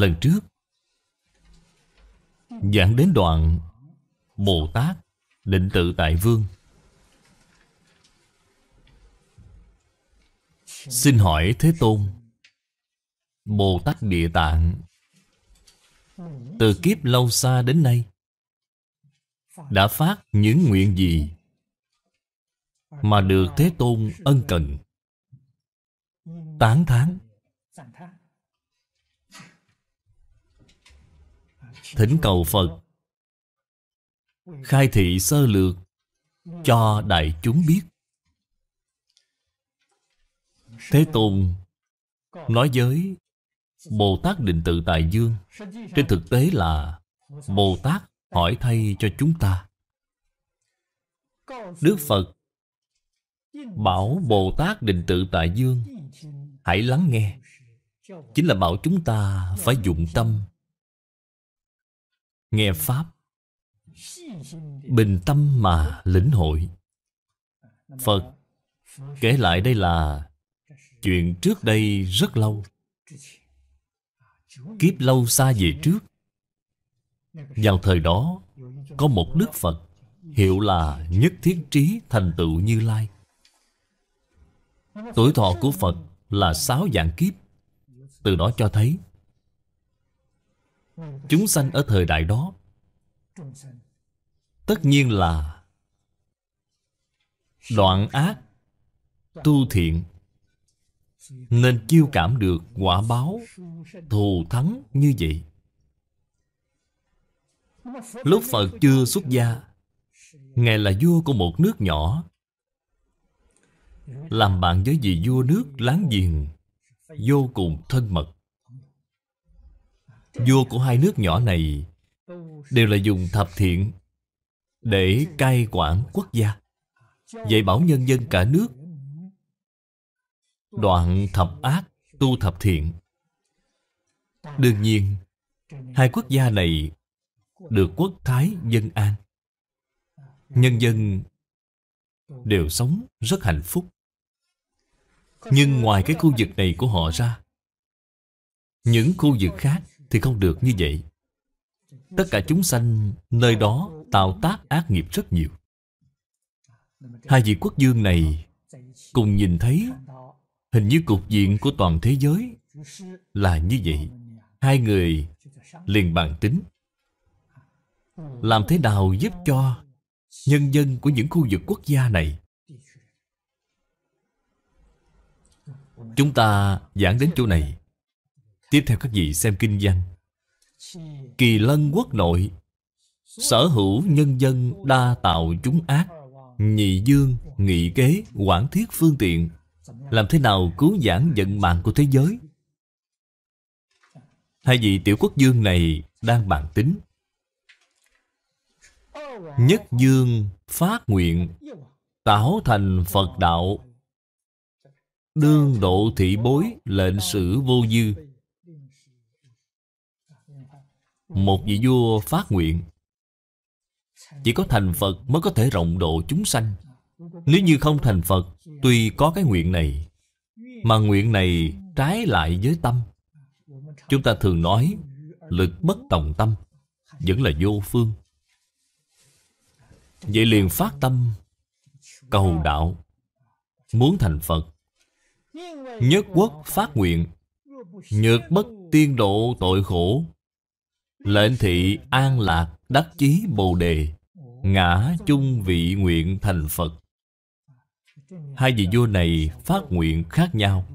lần trước Giảng đến đoạn Bồ Tát Định tự tại vương Xin hỏi Thế Tôn Bồ Tát Địa Tạng Từ kiếp lâu xa đến nay Đã phát những nguyện gì Mà được Thế Tôn ân cần Tán tháng Thỉnh cầu Phật Khai thị sơ lược Cho đại chúng biết Thế Tôn Nói với Bồ Tát Định Tự Tài Dương Trên thực tế là Bồ Tát hỏi thay cho chúng ta Đức Phật Bảo Bồ Tát Định Tự Tại Dương Hãy lắng nghe Chính là bảo chúng ta phải dụng tâm nghe pháp bình tâm mà lĩnh hội phật kể lại đây là chuyện trước đây rất lâu kiếp lâu xa về trước vào thời đó có một đức phật hiệu là nhất thiết trí thành tựu như lai tuổi thọ của phật là sáu dạng kiếp từ đó cho thấy chúng sanh ở thời đại đó tất nhiên là đoạn ác tu thiện nên chiêu cảm được quả báo thù thắng như vậy lúc phật chưa xuất gia ngài là vua của một nước nhỏ làm bạn với vị vua nước láng giềng vô cùng thân mật vua của hai nước nhỏ này đều là dùng thập thiện để cai quản quốc gia dạy bảo nhân dân cả nước đoạn thập ác tu thập thiện đương nhiên hai quốc gia này được quốc thái dân an nhân dân đều sống rất hạnh phúc nhưng ngoài cái khu vực này của họ ra những khu vực khác thì không được như vậy Tất cả chúng sanh nơi đó tạo tác ác nghiệp rất nhiều Hai vị quốc dương này cùng nhìn thấy Hình như cục diện của toàn thế giới là như vậy Hai người liền bàn tính Làm thế nào giúp cho nhân dân của những khu vực quốc gia này Chúng ta giảng đến chỗ này Tiếp theo các vị xem kinh văn Kỳ lân quốc nội Sở hữu nhân dân đa tạo chúng ác Nhị dương, nghị kế, quản thiết phương tiện Làm thế nào cứu giảng vận mạng của thế giới Hai vị tiểu quốc dương này đang bàn tính Nhất dương phát nguyện tạo thành Phật đạo Đương độ thị bối lệnh sử vô dư một vị vua phát nguyện chỉ có thành phật mới có thể rộng độ chúng sanh nếu như không thành phật tuy có cái nguyện này mà nguyện này trái lại với tâm chúng ta thường nói lực bất tòng tâm vẫn là vô phương vậy liền phát tâm cầu đạo muốn thành phật nhất quốc phát nguyện nhược bất tiên độ tội khổ Lệnh thị an lạc đắc chí bồ đề Ngã chung vị nguyện thành Phật Hai vị vua này phát nguyện khác nhau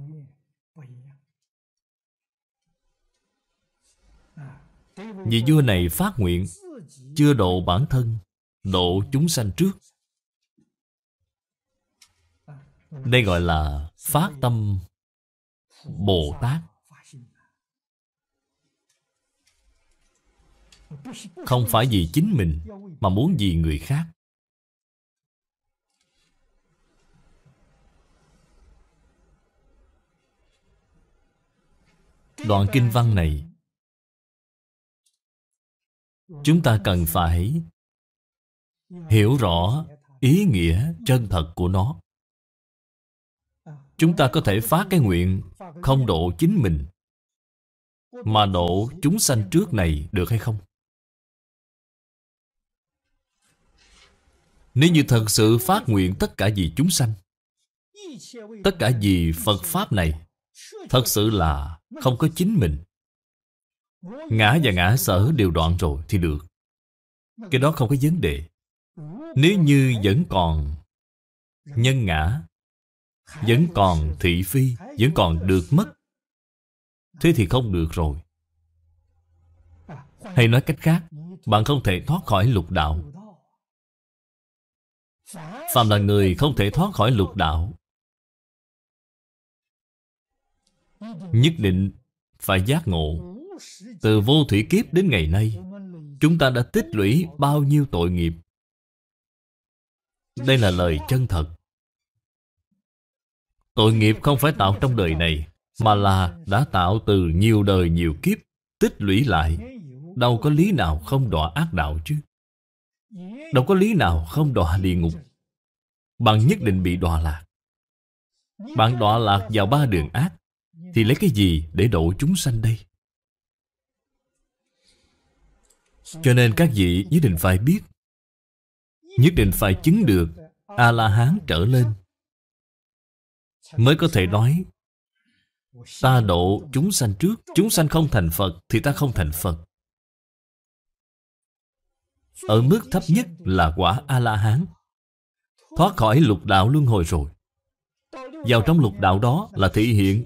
Vị vua này phát nguyện Chưa độ bản thân Độ chúng sanh trước Đây gọi là phát tâm Bồ Tát Không phải vì chính mình Mà muốn vì người khác Đoạn kinh văn này Chúng ta cần phải Hiểu rõ ý nghĩa chân thật của nó Chúng ta có thể phát cái nguyện Không độ chính mình Mà độ chúng sanh trước này được hay không? Nếu như thật sự phát nguyện tất cả vì chúng sanh Tất cả vì Phật Pháp này Thật sự là không có chính mình Ngã và ngã sở đều đoạn rồi thì được Cái đó không có vấn đề Nếu như vẫn còn nhân ngã Vẫn còn thị phi Vẫn còn được mất Thế thì không được rồi Hay nói cách khác Bạn không thể thoát khỏi lục đạo Phạm là người không thể thoát khỏi lục đạo Nhất định phải giác ngộ Từ vô thủy kiếp đến ngày nay Chúng ta đã tích lũy bao nhiêu tội nghiệp Đây là lời chân thật Tội nghiệp không phải tạo trong đời này Mà là đã tạo từ nhiều đời nhiều kiếp Tích lũy lại Đâu có lý nào không đọa ác đạo chứ Đâu có lý nào không đọa địa ngục Bạn nhất định bị đọa lạc Bạn đọa lạc vào ba đường ác Thì lấy cái gì để độ chúng sanh đây Cho nên các vị nhất định phải biết Nhất định phải chứng được A-la-hán trở lên Mới có thể nói Ta độ chúng sanh trước Chúng sanh không thành Phật Thì ta không thành Phật ở mức thấp nhất là quả A-la-hán Thoát khỏi lục đạo luân hồi rồi Vào trong lục đạo đó là thị hiện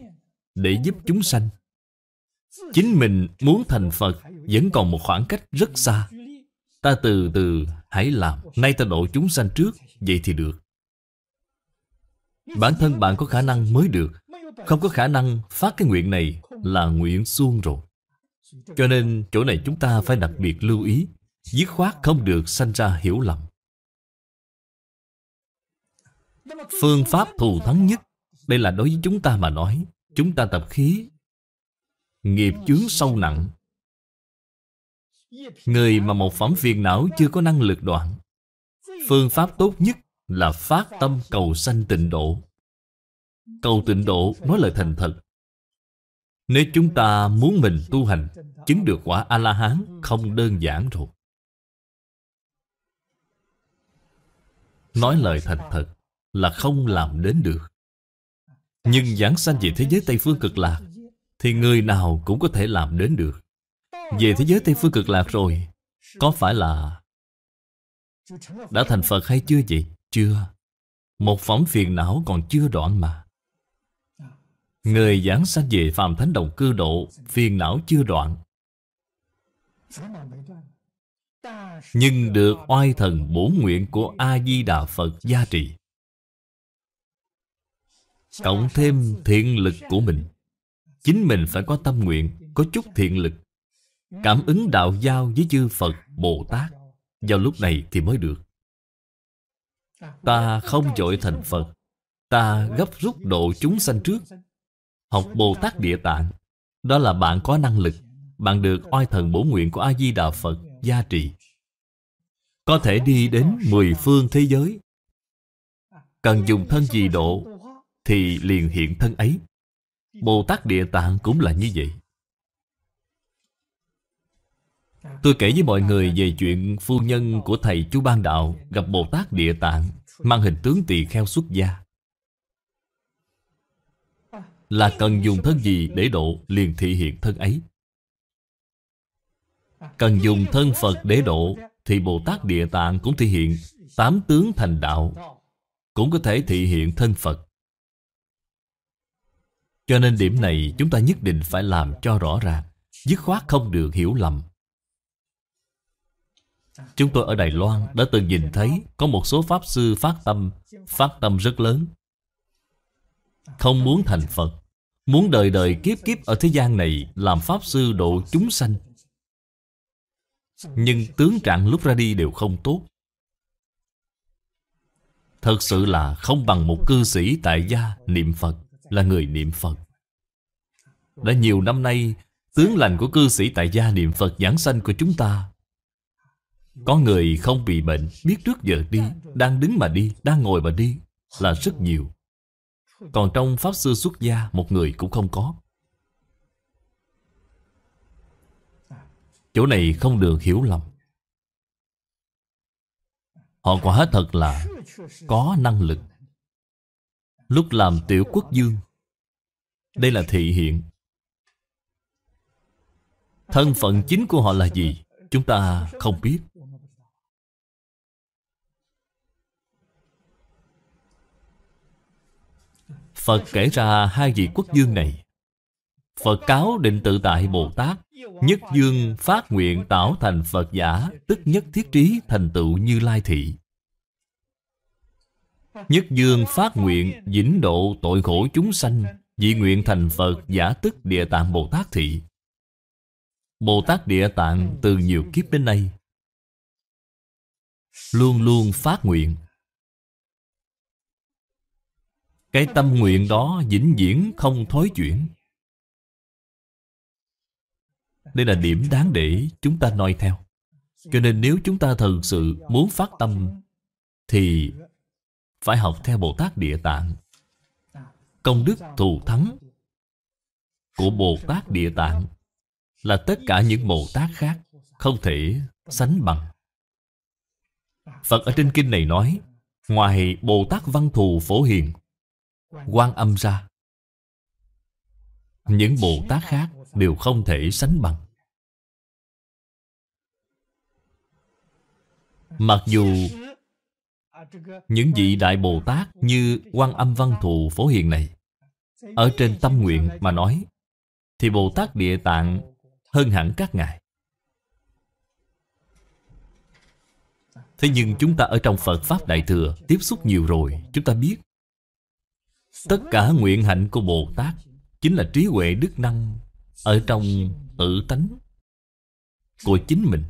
Để giúp chúng sanh Chính mình muốn thành Phật Vẫn còn một khoảng cách rất xa Ta từ từ hãy làm Nay ta độ chúng sanh trước Vậy thì được Bản thân bạn có khả năng mới được Không có khả năng phát cái nguyện này Là nguyện xuông rồi Cho nên chỗ này chúng ta phải đặc biệt lưu ý dứt khoát không được sanh ra hiểu lầm. Phương pháp thù thắng nhất, đây là đối với chúng ta mà nói, chúng ta tập khí, nghiệp chướng sâu nặng. Người mà một phẩm phiền não chưa có năng lực đoạn, phương pháp tốt nhất là phát tâm cầu sanh tịnh độ. Cầu tịnh độ nói lời thành thật. Nếu chúng ta muốn mình tu hành, chứng được quả A-la-hán không đơn giản rồi. Nói lời thành thật là không làm đến được Nhưng giảng sanh về thế giới Tây Phương cực lạc Thì người nào cũng có thể làm đến được Về thế giới Tây Phương cực lạc rồi Có phải là Đã thành Phật hay chưa vậy? Chưa Một phẩm phiền não còn chưa đoạn mà Người giảng sanh về phàm thánh đồng cư độ Phiền não chưa đoạn nhưng được oai thần bổ nguyện của a di đà phật gia trì cộng thêm thiện lực của mình chính mình phải có tâm nguyện có chút thiện lực cảm ứng đạo giao với chư phật bồ tát vào lúc này thì mới được ta không dội thành phật ta gấp rút độ chúng sanh trước học bồ tát địa tạng đó là bạn có năng lực bạn được oai thần bổ nguyện của a di đà phật gia trì có thể đi đến mười phương thế giới Cần dùng thân gì độ Thì liền hiện thân ấy Bồ Tát Địa Tạng cũng là như vậy Tôi kể với mọi người về chuyện phu nhân của thầy chú Ban Đạo gặp Bồ Tát Địa Tạng mang hình tướng tỳ kheo xuất gia. Là cần dùng thân gì để độ liền thị hiện thân ấy. Cần dùng thân Phật để độ thì Bồ Tát Địa Tạng cũng thể hiện tám tướng thành đạo Cũng có thể thể hiện thân Phật Cho nên điểm này chúng ta nhất định phải làm cho rõ ràng Dứt khoát không được hiểu lầm Chúng tôi ở Đài Loan đã từng nhìn thấy Có một số Pháp Sư phát tâm Phát tâm rất lớn Không muốn thành Phật Muốn đời đời kiếp kiếp ở thế gian này Làm Pháp Sư độ chúng sanh nhưng tướng trạng lúc ra đi đều không tốt Thật sự là không bằng một cư sĩ tại gia niệm Phật Là người niệm Phật Đã nhiều năm nay Tướng lành của cư sĩ tại gia niệm Phật giảng sanh của chúng ta Có người không bị bệnh Biết trước giờ đi Đang đứng mà đi Đang ngồi mà đi Là rất nhiều Còn trong Pháp Sư xuất gia Một người cũng không có Chỗ này không được hiểu lầm Họ quả thật là có năng lực Lúc làm tiểu quốc dương Đây là thị hiện Thân phận chính của họ là gì Chúng ta không biết Phật kể ra hai vị quốc dương này Phật cáo định tự tại Bồ Tát Nhất dương phát nguyện tạo thành Phật giả Tức nhất thiết trí thành tựu như lai thị Nhất dương phát nguyện vĩnh độ tội khổ chúng sanh Dị nguyện thành Phật giả tức địa tạng Bồ Tát thị Bồ Tát địa tạng từ nhiều kiếp đến nay Luôn luôn phát nguyện Cái tâm nguyện đó vĩnh viễn không thối chuyển đây là điểm đáng để chúng ta noi theo Cho nên nếu chúng ta thật sự muốn phát tâm Thì phải học theo Bồ Tát Địa Tạng Công đức thù thắng của Bồ Tát Địa Tạng là tất cả những Bồ Tát khác không thể sánh bằng. Phật ở trên kinh này nói, ngoài Bồ Tát Văn Thù Phổ Hiền, quan âm ra, những Bồ Tát khác đều không thể sánh bằng. Mặc dù những vị Đại Bồ Tát như quan âm văn thù phổ hiền này Ở trên tâm nguyện mà nói Thì Bồ Tát Địa Tạng hơn hẳn các ngài Thế nhưng chúng ta ở trong Phật Pháp Đại Thừa tiếp xúc nhiều rồi Chúng ta biết Tất cả nguyện hạnh của Bồ Tát Chính là trí huệ đức năng ở trong tự tánh của chính mình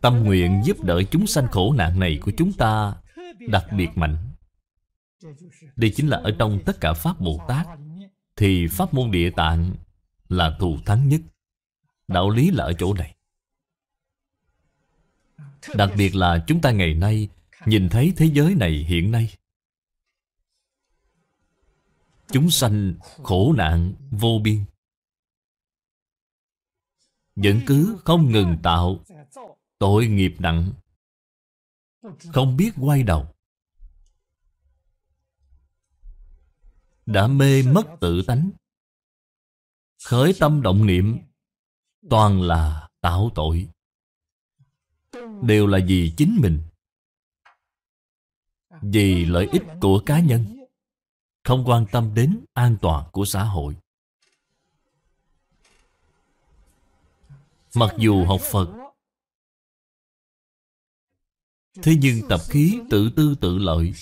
tâm nguyện giúp đỡ chúng sanh khổ nạn này của chúng ta đặc biệt mạnh đây chính là ở trong tất cả pháp bồ tát thì pháp môn địa tạng là thù thắng nhất đạo lý là ở chỗ này đặc biệt là chúng ta ngày nay nhìn thấy thế giới này hiện nay Chúng sanh khổ nạn vô biên Vẫn cứ không ngừng tạo Tội nghiệp nặng Không biết quay đầu Đã mê mất tự tánh Khởi tâm động niệm Toàn là tạo tội Đều là vì chính mình Vì lợi ích của cá nhân không quan tâm đến an toàn của xã hội. Mặc dù học Phật Thế nhưng tập khí tự tư tự lợi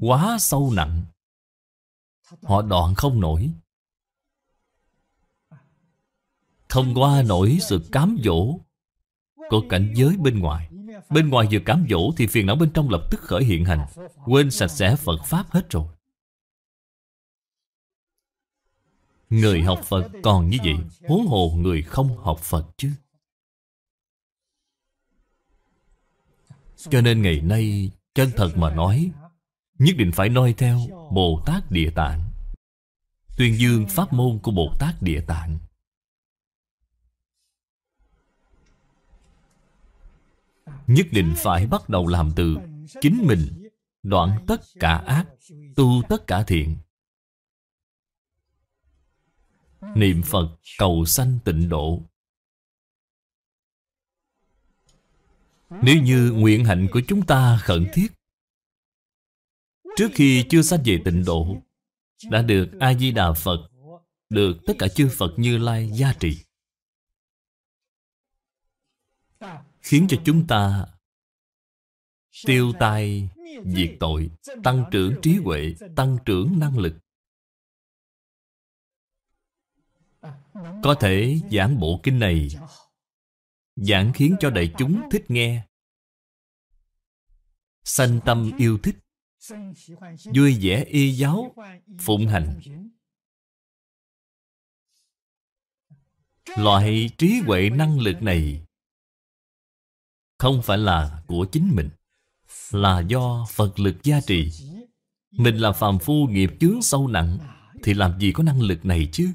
Quá sâu nặng Họ đoạn không nổi Không qua nổi sự cám dỗ Của cảnh giới bên ngoài Bên ngoài vừa cám dỗ Thì phiền não bên trong lập tức khởi hiện hành Quên sạch sẽ Phật Pháp hết rồi Người học Phật còn như vậy Huống hồ người không học Phật chứ Cho nên ngày nay Chân thật mà nói Nhất định phải noi theo Bồ Tát Địa Tạng Tuyên dương pháp môn của Bồ Tát Địa Tạng Nhất định phải bắt đầu làm từ Chính mình Đoạn tất cả ác Tu tất cả thiện niệm Phật cầu sanh tịnh độ. Nếu như nguyện hạnh của chúng ta khẩn thiết Trước khi chưa sanh về tịnh độ Đã được A-di-đà Phật Được tất cả chư Phật Như Lai gia trị Khiến cho chúng ta Tiêu tai diệt tội Tăng trưởng trí huệ Tăng trưởng năng lực Có thể giảng bộ kinh này Giảng khiến cho đại chúng thích nghe Sanh tâm yêu thích Vui vẻ y giáo Phụng hành Loại trí huệ năng lực này Không phải là của chính mình Là do Phật lực gia trì Mình là phàm phu nghiệp chướng sâu nặng Thì làm gì có năng lực này chứ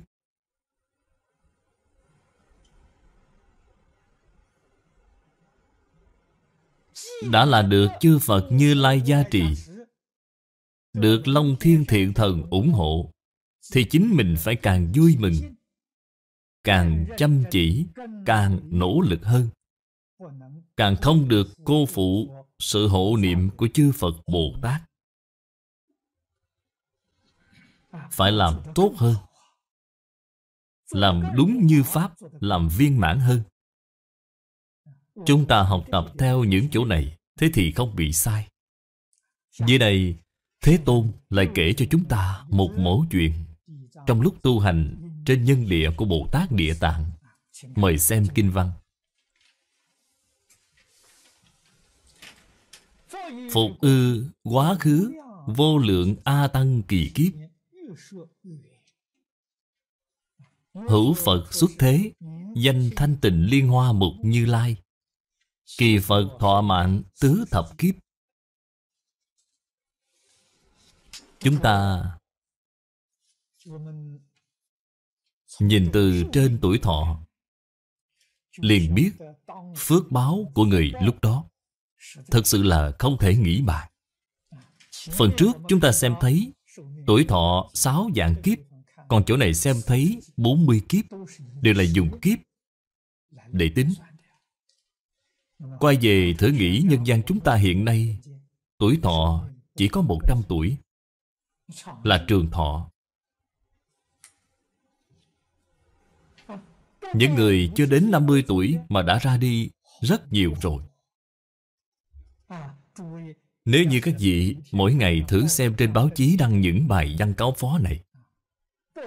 Đã là được chư Phật Như Lai gia trì Được Long Thiên Thiện Thần ủng hộ Thì chính mình phải càng vui mừng Càng chăm chỉ Càng nỗ lực hơn Càng không được cô phụ Sự hộ niệm của chư Phật Bồ Tát Phải làm tốt hơn Làm đúng như Pháp Làm viên mãn hơn Chúng ta học tập theo những chỗ này Thế thì không bị sai Dưới đây Thế Tôn lại kể cho chúng ta một mẫu chuyện Trong lúc tu hành Trên nhân địa của Bồ Tát Địa Tạng Mời xem Kinh Văn Phục ư quá khứ Vô lượng A Tăng kỳ kiếp Hữu Phật xuất thế Danh thanh tịnh liên hoa mục như lai Kỳ Phật thọ mạng tứ thập kiếp Chúng ta Nhìn từ trên tuổi thọ Liền biết Phước báo của người lúc đó Thật sự là không thể nghĩ bàn Phần trước chúng ta xem thấy Tuổi thọ 6 dạng kiếp Còn chỗ này xem thấy 40 kiếp Đều là dùng kiếp Để tính Quay về thử nghĩ nhân gian chúng ta hiện nay Tuổi thọ chỉ có 100 tuổi Là trường thọ Những người chưa đến 50 tuổi mà đã ra đi rất nhiều rồi Nếu như các vị mỗi ngày thử xem trên báo chí đăng những bài văn cáo phó này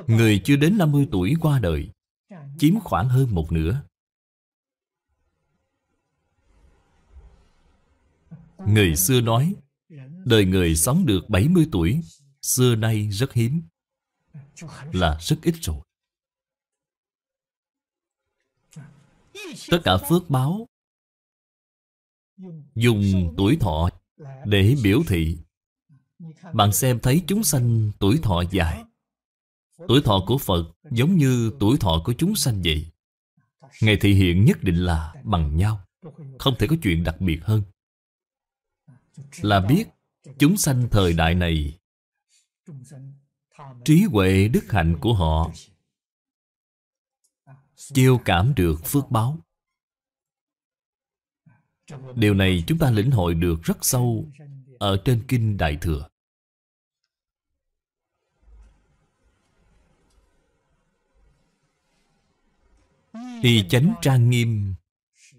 Người chưa đến 50 tuổi qua đời Chiếm khoảng hơn một nửa Người xưa nói Đời người sống được 70 tuổi Xưa nay rất hiếm Là rất ít rồi Tất cả phước báo Dùng tuổi thọ để biểu thị Bạn xem thấy chúng sanh tuổi thọ dài Tuổi thọ của Phật giống như tuổi thọ của chúng sanh vậy Ngày thị hiện nhất định là bằng nhau Không thể có chuyện đặc biệt hơn là biết chúng sanh thời đại này trí huệ đức hạnh của họ chiêu cảm được phước báo điều này chúng ta lĩnh hội được rất sâu ở trên kinh đại thừa y chánh trang nghiêm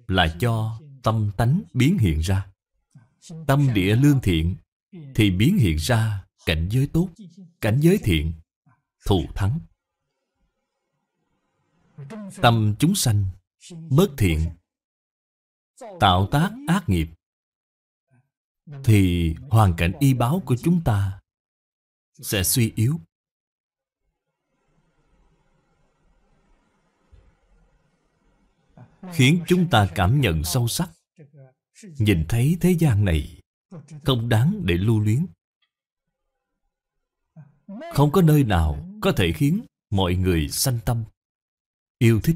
là cho tâm tánh biến hiện ra tâm địa lương thiện thì biến hiện ra cảnh giới tốt cảnh giới thiện thù thắng tâm chúng sanh bất thiện tạo tác ác nghiệp thì hoàn cảnh y báo của chúng ta sẽ suy yếu khiến chúng ta cảm nhận sâu sắc nhìn thấy thế gian này không đáng để lưu luyến. Không có nơi nào có thể khiến mọi người sanh tâm, yêu thích.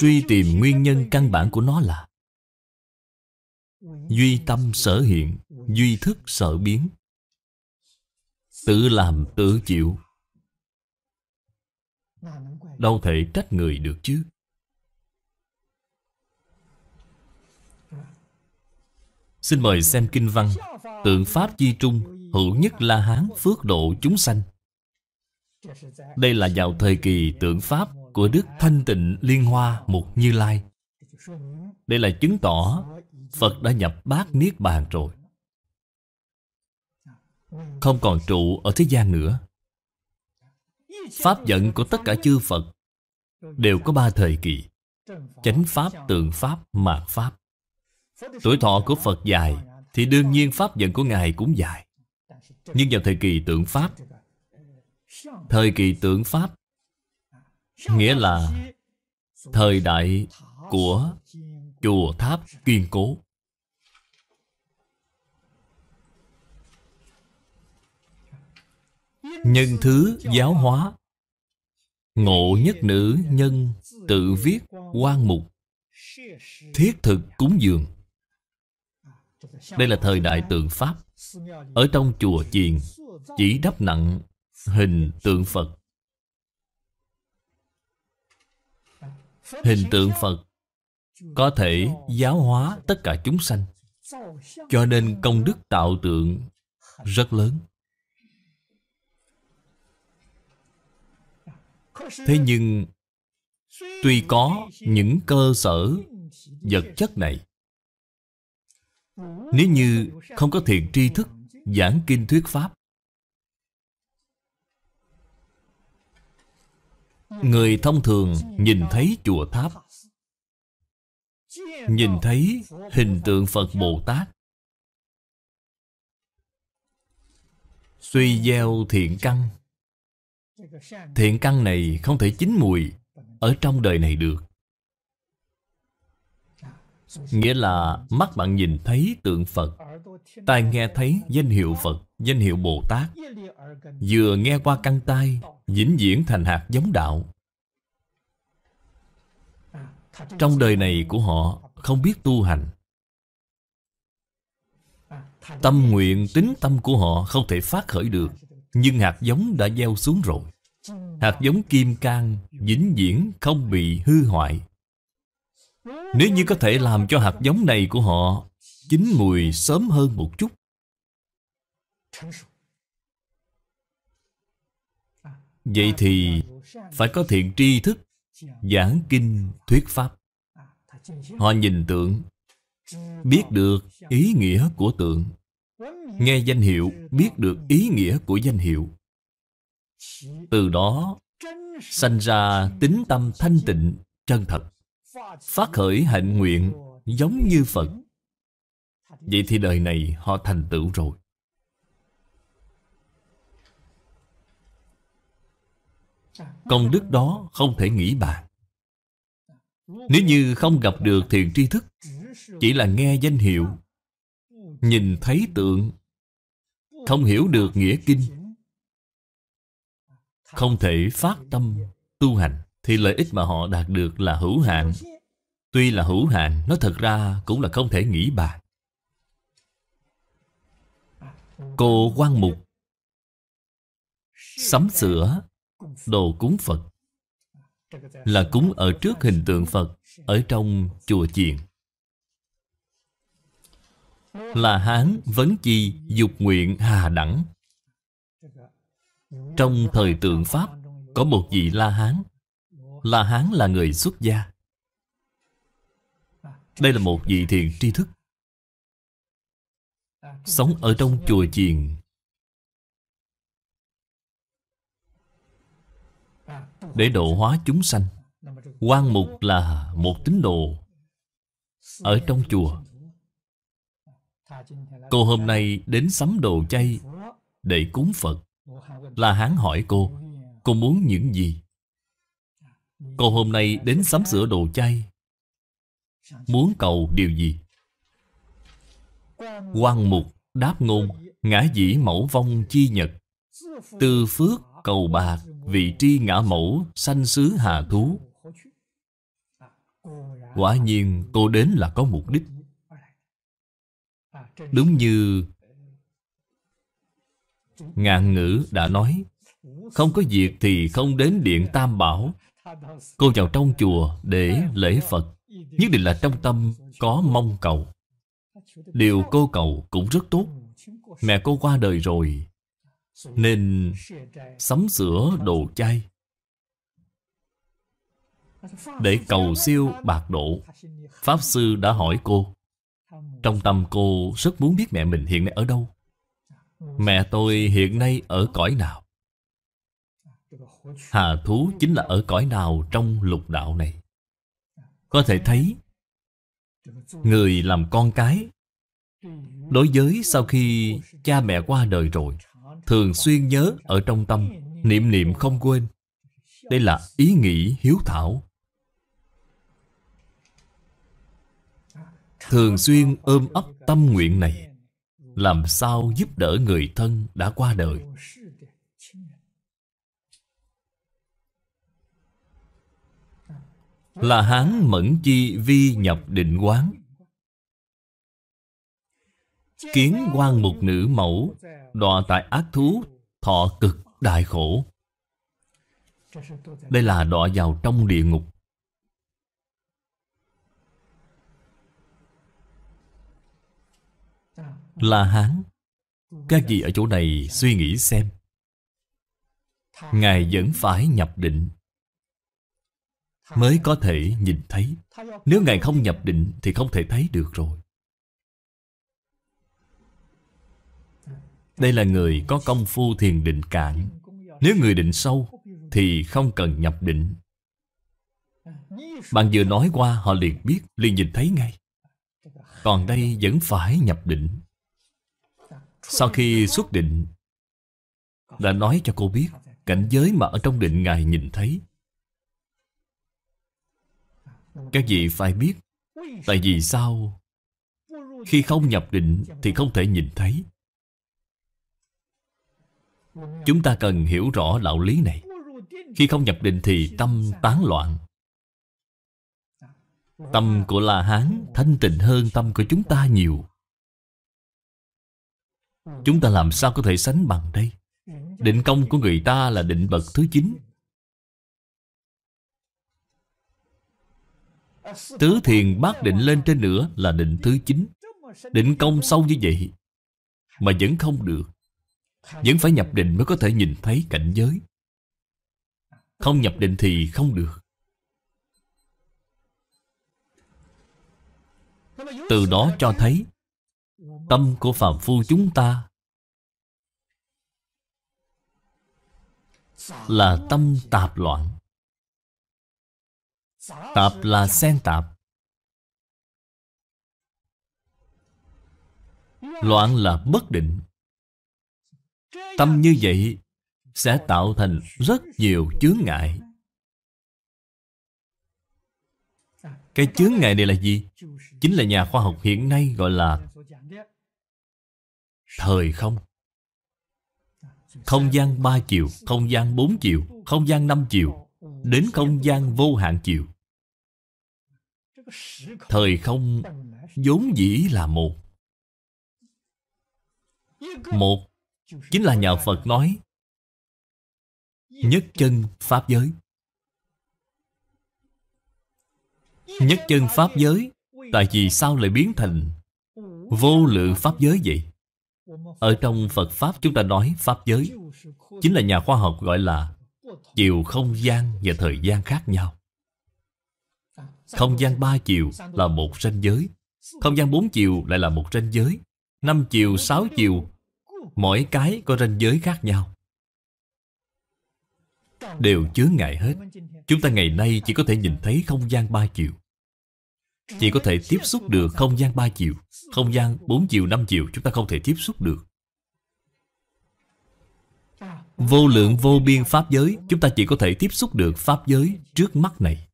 Truy tìm nguyên nhân căn bản của nó là Duy tâm sở hiện, duy thức sở biến Tự làm tự chịu đâu thể trách người được chứ Xin mời xem kinh văn Tượng Pháp Chi Trung Hữu nhất La Hán phước độ chúng sanh Đây là vào thời kỳ tượng Pháp Của Đức Thanh Tịnh Liên Hoa Mục Như Lai Đây là chứng tỏ Phật đã nhập bát Niết Bàn rồi Không còn trụ ở thế gian nữa Pháp giận của tất cả chư Phật Đều có ba thời kỳ Chánh Pháp, Tượng Pháp, Mạt Pháp Tuổi thọ của Phật dài Thì đương nhiên Pháp giận của Ngài cũng dài Nhưng vào thời kỳ tượng Pháp Thời kỳ tượng Pháp Nghĩa là Thời đại của Chùa Tháp kiên cố nhân thứ giáo hóa ngộ nhất nữ nhân tự viết quan mục thiết thực cúng dường đây là thời đại tượng pháp ở trong chùa chiền chỉ đắp nặng hình tượng phật hình tượng phật có thể giáo hóa tất cả chúng sanh cho nên công đức tạo tượng rất lớn thế nhưng tuy có những cơ sở vật chất này nếu như không có thiện tri thức giảng kinh thuyết pháp người thông thường nhìn thấy chùa tháp nhìn thấy hình tượng phật bồ tát suy gieo thiện căn thiện căn này không thể chín mùi ở trong đời này được nghĩa là mắt bạn nhìn thấy tượng phật tai nghe thấy danh hiệu phật danh hiệu bồ tát vừa nghe qua căn tai vĩnh viễn thành hạt giống đạo trong đời này của họ không biết tu hành tâm nguyện tính tâm của họ không thể phát khởi được nhưng hạt giống đã gieo xuống rồi Hạt giống kim cang vĩnh viễn không bị hư hoại Nếu như có thể làm cho hạt giống này của họ Chín mùi sớm hơn một chút Vậy thì phải có thiện tri thức Giảng kinh thuyết pháp Họ nhìn tượng Biết được ý nghĩa của tượng nghe danh hiệu biết được ý nghĩa của danh hiệu từ đó sanh ra tính tâm thanh tịnh chân thật phát khởi hạnh nguyện giống như phật vậy thì đời này họ thành tựu rồi công đức đó không thể nghĩ bàn nếu như không gặp được thiền tri thức chỉ là nghe danh hiệu nhìn thấy tượng không hiểu được nghĩa kinh không thể phát tâm tu hành thì lợi ích mà họ đạt được là hữu hạn tuy là hữu hạn nó thật ra cũng là không thể nghĩ bàn cô quan mục sắm sửa đồ cúng phật là cúng ở trước hình tượng phật ở trong chùa chiền là Hán, Vấn Chi, Dục Nguyện, Hà Đẳng Trong thời tượng Pháp Có một vị La Hán La Hán là người xuất gia Đây là một vị thiền tri thức Sống ở trong chùa chiền Để độ hóa chúng sanh quan mục là một tín đồ Ở trong chùa Cô hôm nay đến sắm đồ chay Để cúng Phật La Hán hỏi cô Cô muốn những gì Cô hôm nay đến sắm sửa đồ chay Muốn cầu điều gì quan mục đáp ngôn Ngã dĩ mẫu vong chi nhật Tư phước cầu bạc Vị tri ngã mẫu Sanh xứ hà thú Quả nhiên cô đến là có mục đích Đúng như Ngạn ngữ đã nói Không có việc thì không đến điện Tam Bảo Cô vào trong chùa để lễ Phật Nhất định là trong tâm có mong cầu Điều cô cầu cũng rất tốt Mẹ cô qua đời rồi Nên sắm sửa đồ chay Để cầu siêu bạc độ Pháp sư đã hỏi cô trong tâm cô rất muốn biết mẹ mình hiện nay ở đâu Mẹ tôi hiện nay ở cõi nào Hà thú chính là ở cõi nào trong lục đạo này Có thể thấy Người làm con cái Đối với sau khi cha mẹ qua đời rồi Thường xuyên nhớ ở trong tâm Niệm niệm không quên Đây là ý nghĩ hiếu thảo Thường xuyên ôm ấp tâm nguyện này Làm sao giúp đỡ người thân đã qua đời Là Hán Mẫn Chi Vi nhập định quán Kiến quan một nữ mẫu Đọa tại ác thú Thọ cực đại khổ Đây là đọa vào trong địa ngục La Hán Các vị ở chỗ này suy nghĩ xem Ngài vẫn phải nhập định Mới có thể nhìn thấy Nếu Ngài không nhập định Thì không thể thấy được rồi Đây là người có công phu thiền định cạn Nếu người định sâu Thì không cần nhập định Bạn vừa nói qua họ liền biết Liền nhìn thấy ngay Còn đây vẫn phải nhập định sau khi xuất định Đã nói cho cô biết Cảnh giới mà ở trong định Ngài nhìn thấy Các vị phải biết Tại vì sao Khi không nhập định Thì không thể nhìn thấy Chúng ta cần hiểu rõ đạo lý này Khi không nhập định thì tâm tán loạn Tâm của La Hán thanh tịnh hơn tâm của chúng ta nhiều Chúng ta làm sao có thể sánh bằng đây Định công của người ta là định bậc thứ 9 Tứ thiền bác định lên trên nữa là định thứ 9 Định công sâu như vậy Mà vẫn không được Vẫn phải nhập định mới có thể nhìn thấy cảnh giới Không nhập định thì không được Từ đó cho thấy tâm của phàm phu chúng ta là tâm tạp loạn tạp là xen tạp loạn là bất định tâm như vậy sẽ tạo thành rất nhiều chướng ngại cái chướng ngại này là gì chính là nhà khoa học hiện nay gọi là thời không không gian ba chiều không gian bốn chiều không gian năm chiều đến không gian vô hạn chiều thời không vốn dĩ là một một chính là nhà phật nói nhất chân pháp giới nhất chân pháp giới tại vì sao lại biến thành vô lượng pháp giới vậy ở trong Phật Pháp chúng ta nói Pháp giới Chính là nhà khoa học gọi là Chiều không gian và thời gian khác nhau Không gian ba chiều là một ranh giới Không gian bốn chiều lại là một ranh giới Năm chiều, sáu chiều Mỗi cái có ranh giới khác nhau Đều chứa ngại hết Chúng ta ngày nay chỉ có thể nhìn thấy không gian ba chiều chỉ có thể tiếp xúc được không gian 3 chiều không gian 4 chiều 5 chiều chúng ta không thể tiếp xúc được vô lượng vô biên pháp giới chúng ta chỉ có thể tiếp xúc được pháp giới trước mắt này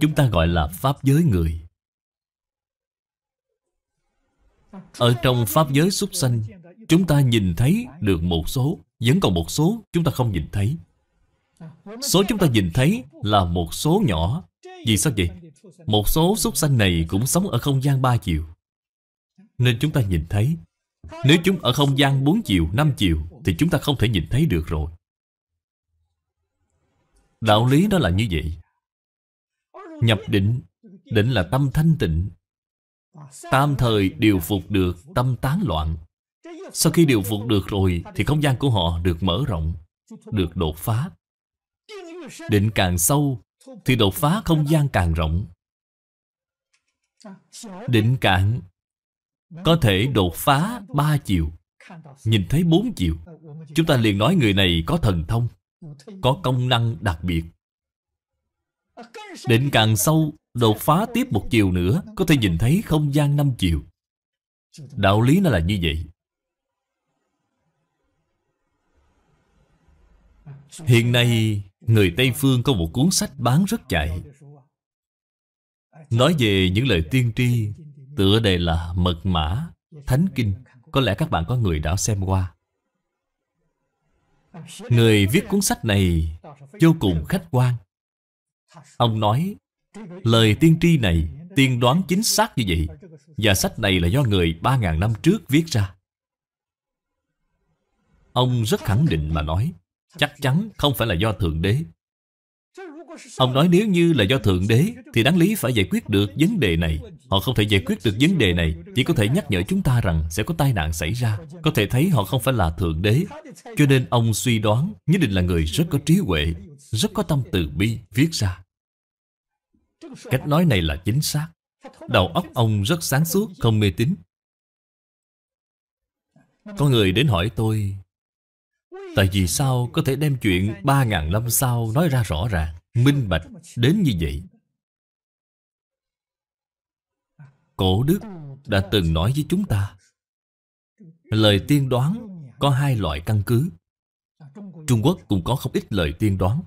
chúng ta gọi là pháp giới người ở trong pháp giới súc sanh chúng ta nhìn thấy được một số vẫn còn một số chúng ta không nhìn thấy số chúng ta nhìn thấy là một số nhỏ vì sao vậy một số súc sanh này cũng sống ở không gian ba chiều Nên chúng ta nhìn thấy Nếu chúng ở không gian bốn chiều, năm chiều Thì chúng ta không thể nhìn thấy được rồi Đạo lý đó là như vậy Nhập định Định là tâm thanh tịnh Tam thời điều phục được tâm tán loạn Sau khi điều phục được rồi Thì không gian của họ được mở rộng Được đột phá Định càng sâu Thì đột phá không gian càng rộng Định cạn có vâng. thể đột phá ba chiều Nhìn thấy bốn chiều Chúng ta liền nói người này có thần thông Có công năng đặc biệt Định càng sâu Đột phá tiếp một chiều nữa Có thể nhìn thấy không gian năm chiều Đạo lý nó là như vậy Hiện nay Người Tây Phương có một cuốn sách bán rất chạy Nói về những lời tiên tri Tựa đề là Mật Mã Thánh Kinh Có lẽ các bạn có người đã xem qua Người viết cuốn sách này Vô cùng khách quan Ông nói Lời tiên tri này Tiên đoán chính xác như vậy Và sách này là do người 3.000 năm trước viết ra Ông rất khẳng định mà nói Chắc chắn không phải là do Thượng Đế Ông nói nếu như là do Thượng Đế Thì đáng lý phải giải quyết được vấn đề này Họ không thể giải quyết được vấn đề này Chỉ có thể nhắc nhở chúng ta rằng sẽ có tai nạn xảy ra Có thể thấy họ không phải là Thượng Đế Cho nên ông suy đoán Nhất định là người rất có trí huệ Rất có tâm từ bi viết ra Cách nói này là chính xác Đầu óc ông rất sáng suốt Không mê tín Có người đến hỏi tôi Tại vì sao có thể đem chuyện ba ngàn năm sau nói ra rõ ràng minh bạch đến như vậy cổ đức đã từng nói với chúng ta lời tiên đoán có hai loại căn cứ trung quốc cũng có không ít lời tiên đoán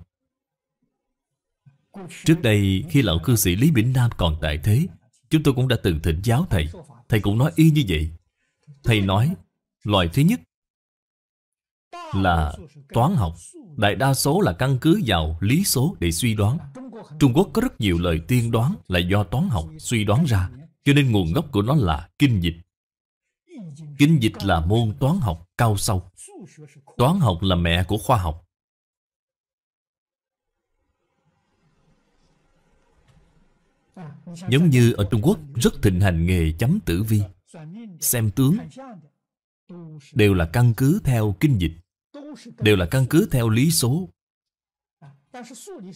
trước đây khi lão cư sĩ lý bỉnh nam còn tại thế chúng tôi cũng đã từng thỉnh giáo thầy thầy cũng nói y như vậy thầy nói loại thứ nhất là toán học đại đa số là căn cứ vào lý số để suy đoán. Trung Quốc có rất nhiều lời tiên đoán là do toán học suy đoán ra, cho nên nguồn gốc của nó là kinh dịch. Kinh dịch là môn toán học cao sâu. Toán học là mẹ của khoa học. Giống như ở Trung Quốc rất thịnh hành nghề chấm tử vi, xem tướng, đều là căn cứ theo kinh dịch đều là căn cứ theo lý số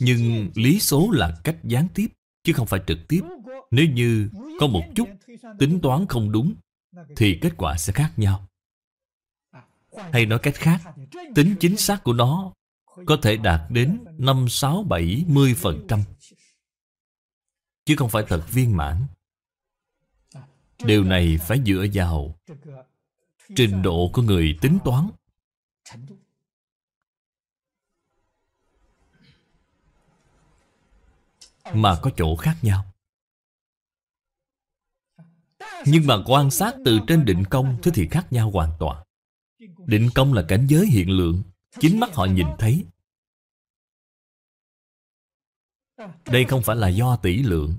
nhưng lý số là cách gián tiếp chứ không phải trực tiếp nếu như có một chút tính toán không đúng thì kết quả sẽ khác nhau hay nói cách khác tính chính xác của nó có thể đạt đến năm sáu bảy mươi phần trăm chứ không phải thật viên mãn điều này phải dựa vào trình độ của người tính toán mà có chỗ khác nhau nhưng mà quan sát từ trên định công Thế thì khác nhau hoàn toàn Định công là cảnh giới hiện lượng Chính mắt họ nhìn thấy Đây không phải là do tỷ lượng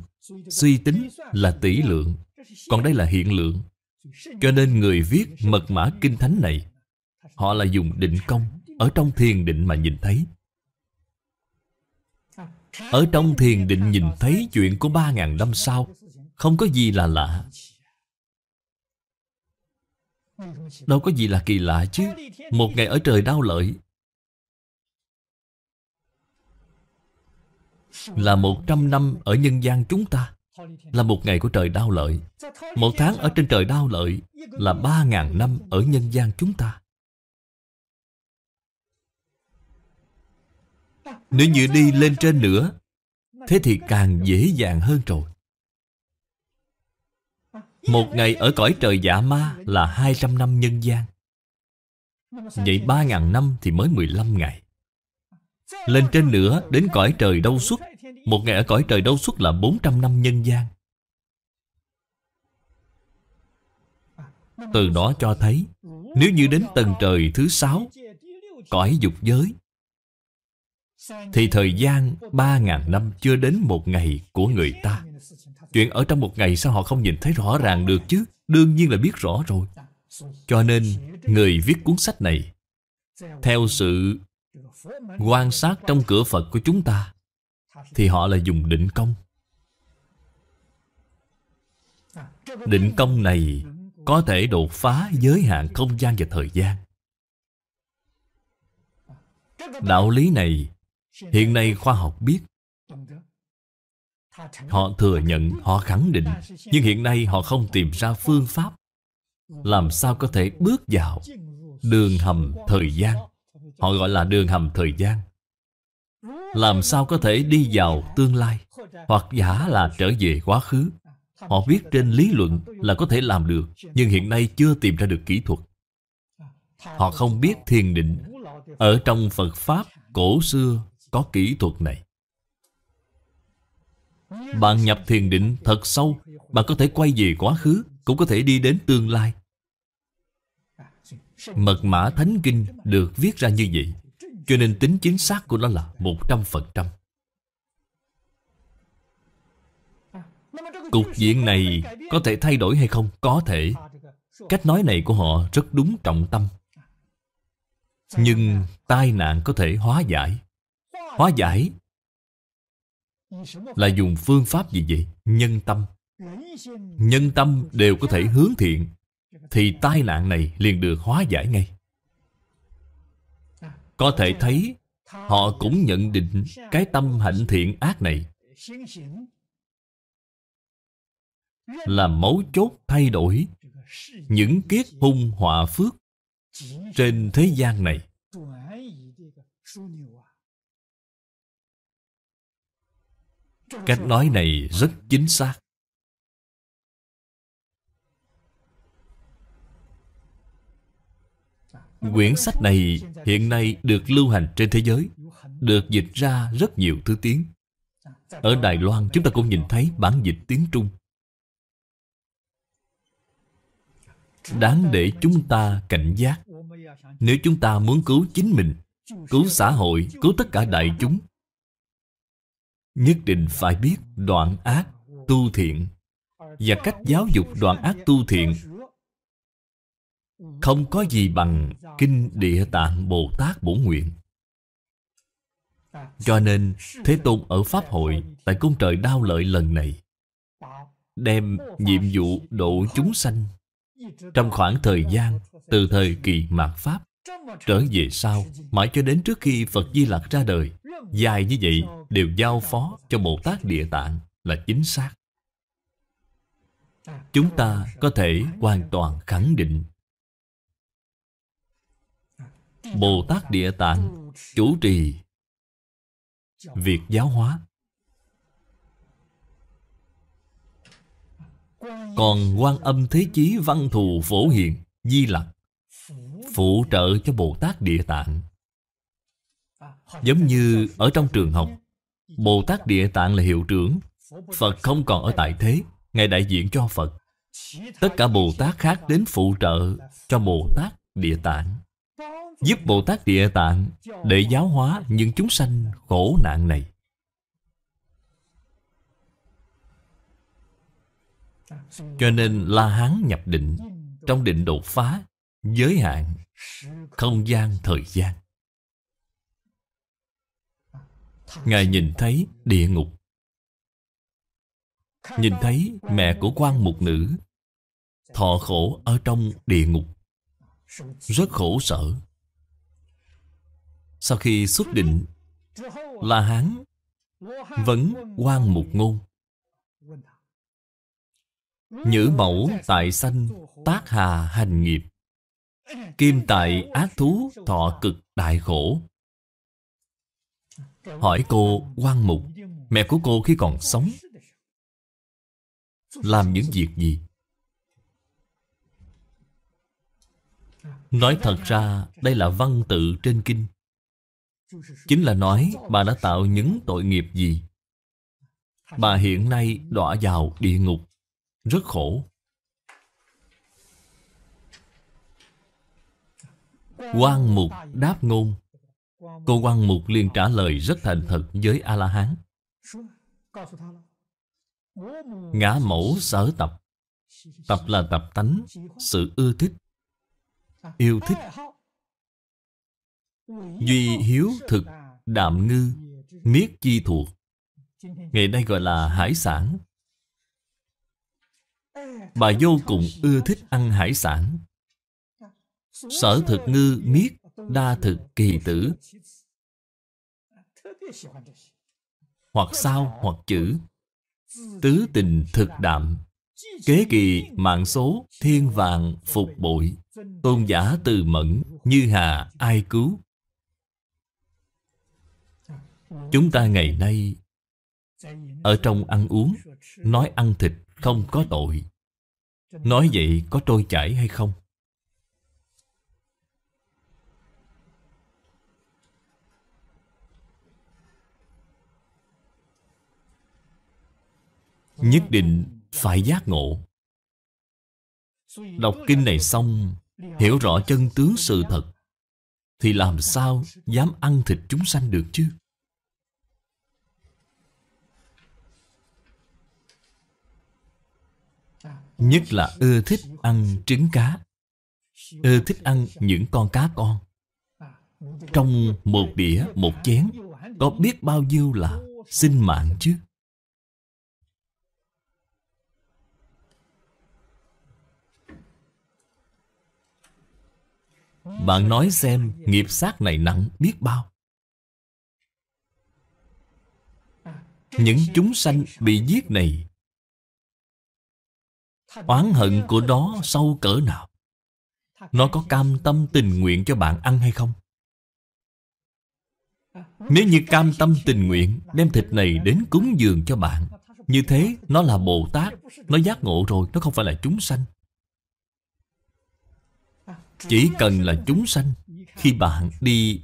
Suy tính là tỷ lượng Còn đây là hiện lượng Cho nên người viết mật mã kinh thánh này Họ là dùng định công Ở trong thiền định mà nhìn thấy ở trong thiền định nhìn thấy chuyện của ba ngàn năm sau Không có gì là lạ Đâu có gì là kỳ lạ chứ Một ngày ở trời đau lợi Là một trăm năm ở nhân gian chúng ta Là một ngày của trời đau lợi Một tháng ở trên trời đau lợi Là ba ngàn năm ở nhân gian chúng ta Nếu như đi lên trên nữa Thế thì càng dễ dàng hơn rồi Một ngày ở cõi trời giả ma là 200 năm nhân gian Vậy 3.000 năm thì mới 15 ngày Lên trên nữa đến cõi trời đâu xuất Một ngày ở cõi trời đâu xuất là 400 năm nhân gian Từ đó cho thấy Nếu như đến tầng trời thứ sáu Cõi dục giới thì thời gian ba ngàn năm chưa đến một ngày của người ta chuyện ở trong một ngày sao họ không nhìn thấy rõ ràng được chứ đương nhiên là biết rõ rồi cho nên người viết cuốn sách này theo sự quan sát trong cửa phật của chúng ta thì họ là dùng định công định công này có thể đột phá giới hạn không gian và thời gian đạo lý này hiện nay khoa học biết họ thừa nhận họ khẳng định nhưng hiện nay họ không tìm ra phương pháp làm sao có thể bước vào đường hầm thời gian họ gọi là đường hầm thời gian làm sao có thể đi vào tương lai hoặc giả là trở về quá khứ họ biết trên lý luận là có thể làm được nhưng hiện nay chưa tìm ra được kỹ thuật họ không biết thiền định ở trong phật pháp cổ xưa có kỹ thuật này Bạn nhập thiền định thật sâu Bạn có thể quay về quá khứ Cũng có thể đi đến tương lai Mật mã Thánh Kinh được viết ra như vậy Cho nên tính chính xác của nó là 100% Cục diện này có thể thay đổi hay không? Có thể Cách nói này của họ rất đúng trọng tâm Nhưng tai nạn có thể hóa giải Hóa giải Là dùng phương pháp gì vậy? Nhân tâm Nhân tâm đều có thể hướng thiện Thì tai nạn này liền được hóa giải ngay Có thể thấy Họ cũng nhận định cái tâm hạnh thiện ác này Là mấu chốt thay đổi Những kiết hung họa phước Trên thế gian này cách nói này rất chính xác quyển sách này hiện nay được lưu hành trên thế giới được dịch ra rất nhiều thứ tiếng ở đài loan chúng ta cũng nhìn thấy bản dịch tiếng trung đáng để chúng ta cảnh giác nếu chúng ta muốn cứu chính mình cứu xã hội cứu tất cả đại chúng nhất định phải biết đoạn ác tu thiện và cách giáo dục đoạn ác tu thiện không có gì bằng kinh địa tạng bồ tát bổ nguyện cho nên thế tôn ở pháp hội tại cung trời đao lợi lần này đem nhiệm vụ độ chúng sanh trong khoảng thời gian từ thời kỳ mạt pháp trở về sau mãi cho đến trước khi phật di lặc ra đời dài như vậy đều giao phó cho Bồ Tát Địa Tạng là chính xác. Chúng ta có thể hoàn toàn khẳng định Bồ Tát Địa Tạng chủ trì việc giáo hóa. Còn quan âm thế chí văn thù phổ Hiền di lặc phụ trợ cho Bồ Tát Địa Tạng Giống như ở trong trường học Bồ Tát Địa Tạng là hiệu trưởng Phật không còn ở tại thế Ngài đại diện cho Phật Tất cả Bồ Tát khác đến phụ trợ Cho Bồ Tát Địa Tạng Giúp Bồ Tát Địa Tạng Để giáo hóa những chúng sanh khổ nạn này Cho nên La Hán nhập định Trong định đột phá Giới hạn Không gian thời gian Ngài nhìn thấy địa ngục Nhìn thấy mẹ của quan mục nữ Thọ khổ ở trong địa ngục Rất khổ sở Sau khi xuất định la Hán Vấn quan mục ngôn Nhữ mẫu tại sanh Tác hà hành nghiệp Kim tại ác thú thọ cực đại khổ Hỏi cô quan mục Mẹ của cô khi còn sống Làm những việc gì Nói thật ra đây là văn tự trên kinh Chính là nói bà đã tạo những tội nghiệp gì Bà hiện nay đọa vào địa ngục Rất khổ quan mục đáp ngôn Cô quan mục liền trả lời rất thành thật với A-la-hán Ngã mẫu sở tập Tập là tập tánh, sự ưa thích, yêu thích Duy hiếu thực, đạm ngư, niết chi thuộc Ngày nay gọi là hải sản Bà vô cùng ưa thích ăn hải sản Sở thực ngư miết đa thực kỳ tử hoặc sao hoặc chữ tứ tình thực đạm kế kỳ mạng số thiên vàng phục bội tôn giả từ mẫn như hà ai cứu chúng ta ngày nay ở trong ăn uống nói ăn thịt không có tội nói vậy có trôi chảy hay không nhất định phải giác ngộ đọc kinh này xong hiểu rõ chân tướng sự thật thì làm sao dám ăn thịt chúng sanh được chứ nhất là ưa thích ăn trứng cá ưa thích ăn những con cá con trong một đĩa một chén có biết bao nhiêu là sinh mạng chứ Bạn nói xem nghiệp sát này nặng biết bao Những chúng sanh bị giết này Oán hận của nó sâu cỡ nào Nó có cam tâm tình nguyện cho bạn ăn hay không Nếu như cam tâm tình nguyện Đem thịt này đến cúng dường cho bạn Như thế nó là Bồ Tát Nó giác ngộ rồi Nó không phải là chúng sanh chỉ cần là chúng sanh Khi bạn đi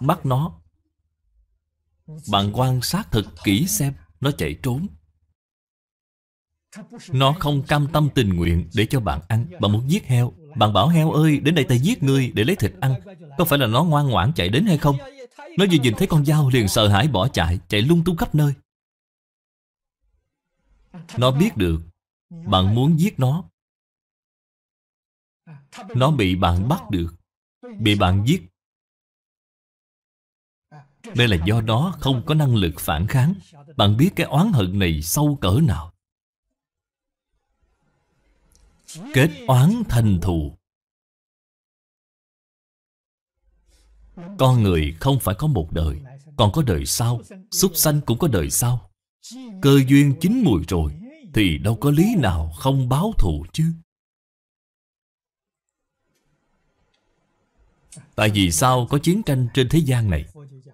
bắt nó Bạn quan sát thật kỹ xem Nó chạy trốn Nó không cam tâm tình nguyện để cho bạn ăn Bạn muốn giết heo Bạn bảo heo ơi đến đây ta giết ngươi để lấy thịt ăn Có phải là nó ngoan ngoãn chạy đến hay không Nó vừa nhìn thấy con dao liền sợ hãi bỏ chạy Chạy lung tung khắp nơi Nó biết được Bạn muốn giết nó nó bị bạn bắt được Bị bạn giết Đây là do nó không có năng lực phản kháng Bạn biết cái oán hận này sâu cỡ nào Kết oán thành thù Con người không phải có một đời Còn có đời sau Súc sanh cũng có đời sau Cơ duyên chín mùi rồi Thì đâu có lý nào không báo thù chứ Tại vì sao có chiến tranh trên thế gian này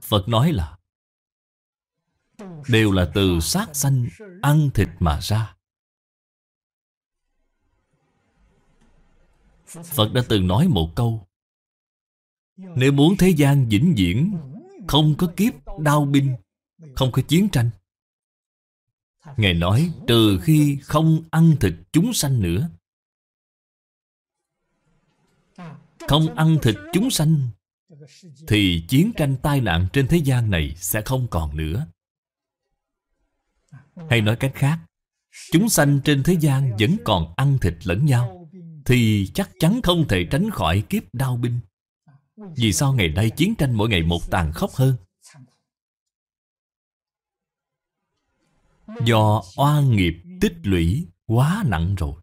Phật nói là Đều là từ sát sanh Ăn thịt mà ra Phật đã từng nói một câu Nếu muốn thế gian vĩnh viễn Không có kiếp đau binh Không có chiến tranh Ngài nói trừ khi không ăn thịt chúng sanh nữa không ăn thịt chúng sanh thì chiến tranh tai nạn trên thế gian này sẽ không còn nữa hay nói cách khác chúng sanh trên thế gian vẫn còn ăn thịt lẫn nhau thì chắc chắn không thể tránh khỏi kiếp đau binh vì sao ngày nay chiến tranh mỗi ngày một tàn khốc hơn do oan nghiệp tích lũy quá nặng rồi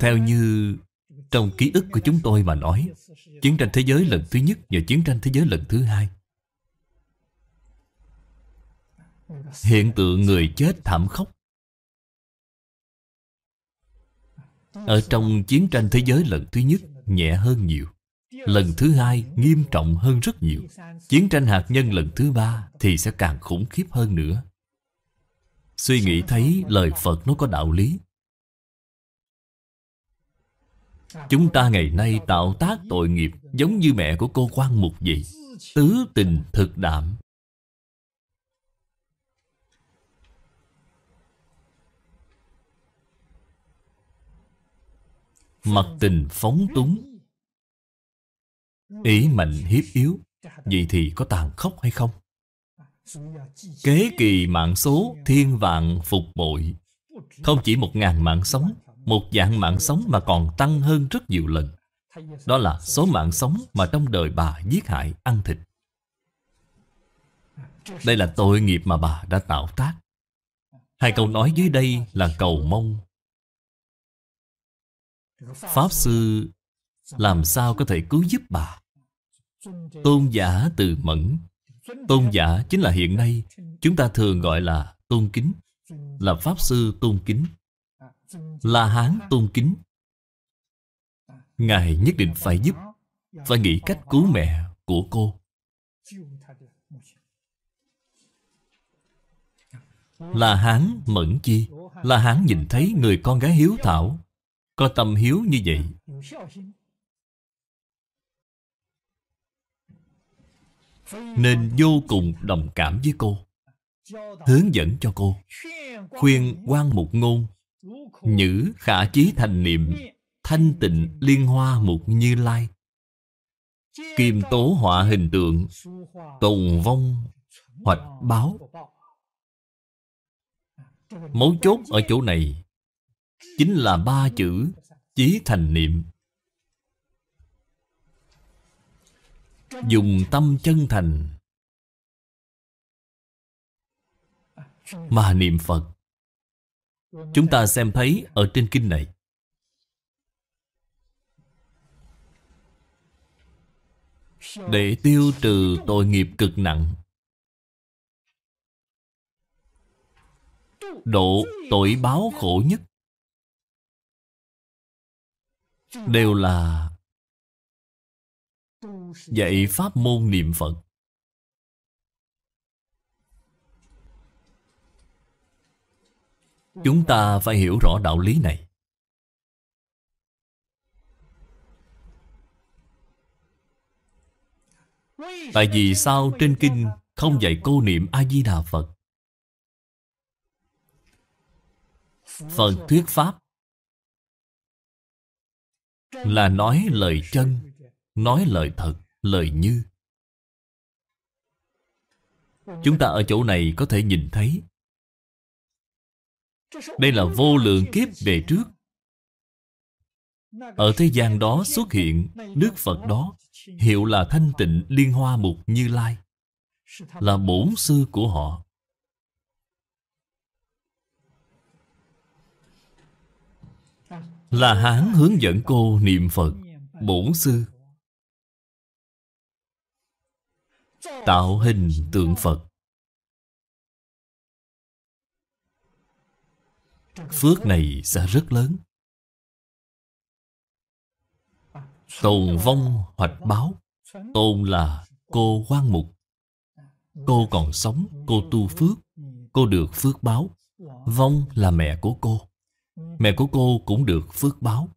Theo như trong ký ức của chúng tôi mà nói Chiến tranh thế giới lần thứ nhất và chiến tranh thế giới lần thứ hai Hiện tượng người chết thảm khốc Ở trong chiến tranh thế giới lần thứ nhất nhẹ hơn nhiều Lần thứ hai nghiêm trọng hơn rất nhiều Chiến tranh hạt nhân lần thứ ba thì sẽ càng khủng khiếp hơn nữa Suy nghĩ thấy lời Phật nó có đạo lý Chúng ta ngày nay tạo tác tội nghiệp Giống như mẹ của cô quan mục vậy Tứ tình thực đảm Mặt tình phóng túng Ý mạnh hiếp yếu Vậy thì có tàn khốc hay không? Kế kỳ mạng số thiên vạn phục bội Không chỉ một ngàn mạng sống một dạng mạng sống mà còn tăng hơn rất nhiều lần Đó là số mạng sống mà trong đời bà giết hại ăn thịt Đây là tội nghiệp mà bà đã tạo tác Hai câu nói dưới đây là cầu mong Pháp Sư làm sao có thể cứu giúp bà Tôn giả từ mẫn Tôn giả chính là hiện nay Chúng ta thường gọi là tôn kính Là Pháp Sư tôn kính La Hán tôn kính Ngài nhất định phải giúp Phải nghĩ cách cứu mẹ của cô La Hán mẫn chi La Hán nhìn thấy người con gái hiếu thảo Có tâm hiếu như vậy Nên vô cùng đồng cảm với cô Hướng dẫn cho cô Khuyên quan một ngôn Nhữ khả chí thành niệm Thanh tịnh liên hoa mục như lai Kim tố họa hình tượng Tồn vong hoạch báo Mấu chốt ở chỗ này Chính là ba chữ Chí thành niệm Dùng tâm chân thành Mà niệm Phật Chúng ta xem thấy ở trên kinh này Để tiêu trừ tội nghiệp cực nặng Độ tội báo khổ nhất Đều là Dạy pháp môn niệm Phật Chúng ta phải hiểu rõ đạo lý này. Tại vì sao trên kinh không dạy cô niệm A-di-đà Phật? Phần thuyết pháp là nói lời chân, nói lời thật, lời như. Chúng ta ở chỗ này có thể nhìn thấy đây là vô lượng kiếp về trước Ở thế gian đó xuất hiện Đức Phật đó Hiệu là thanh tịnh liên hoa mục như lai Là bổn sư của họ Là Hán hướng dẫn cô niệm Phật Bổn sư Tạo hình tượng Phật phước này sẽ rất lớn tồn vong hoạch báo tôn là cô quan mục cô còn sống cô tu phước cô được phước báo vong là mẹ của cô mẹ của cô cũng được phước báo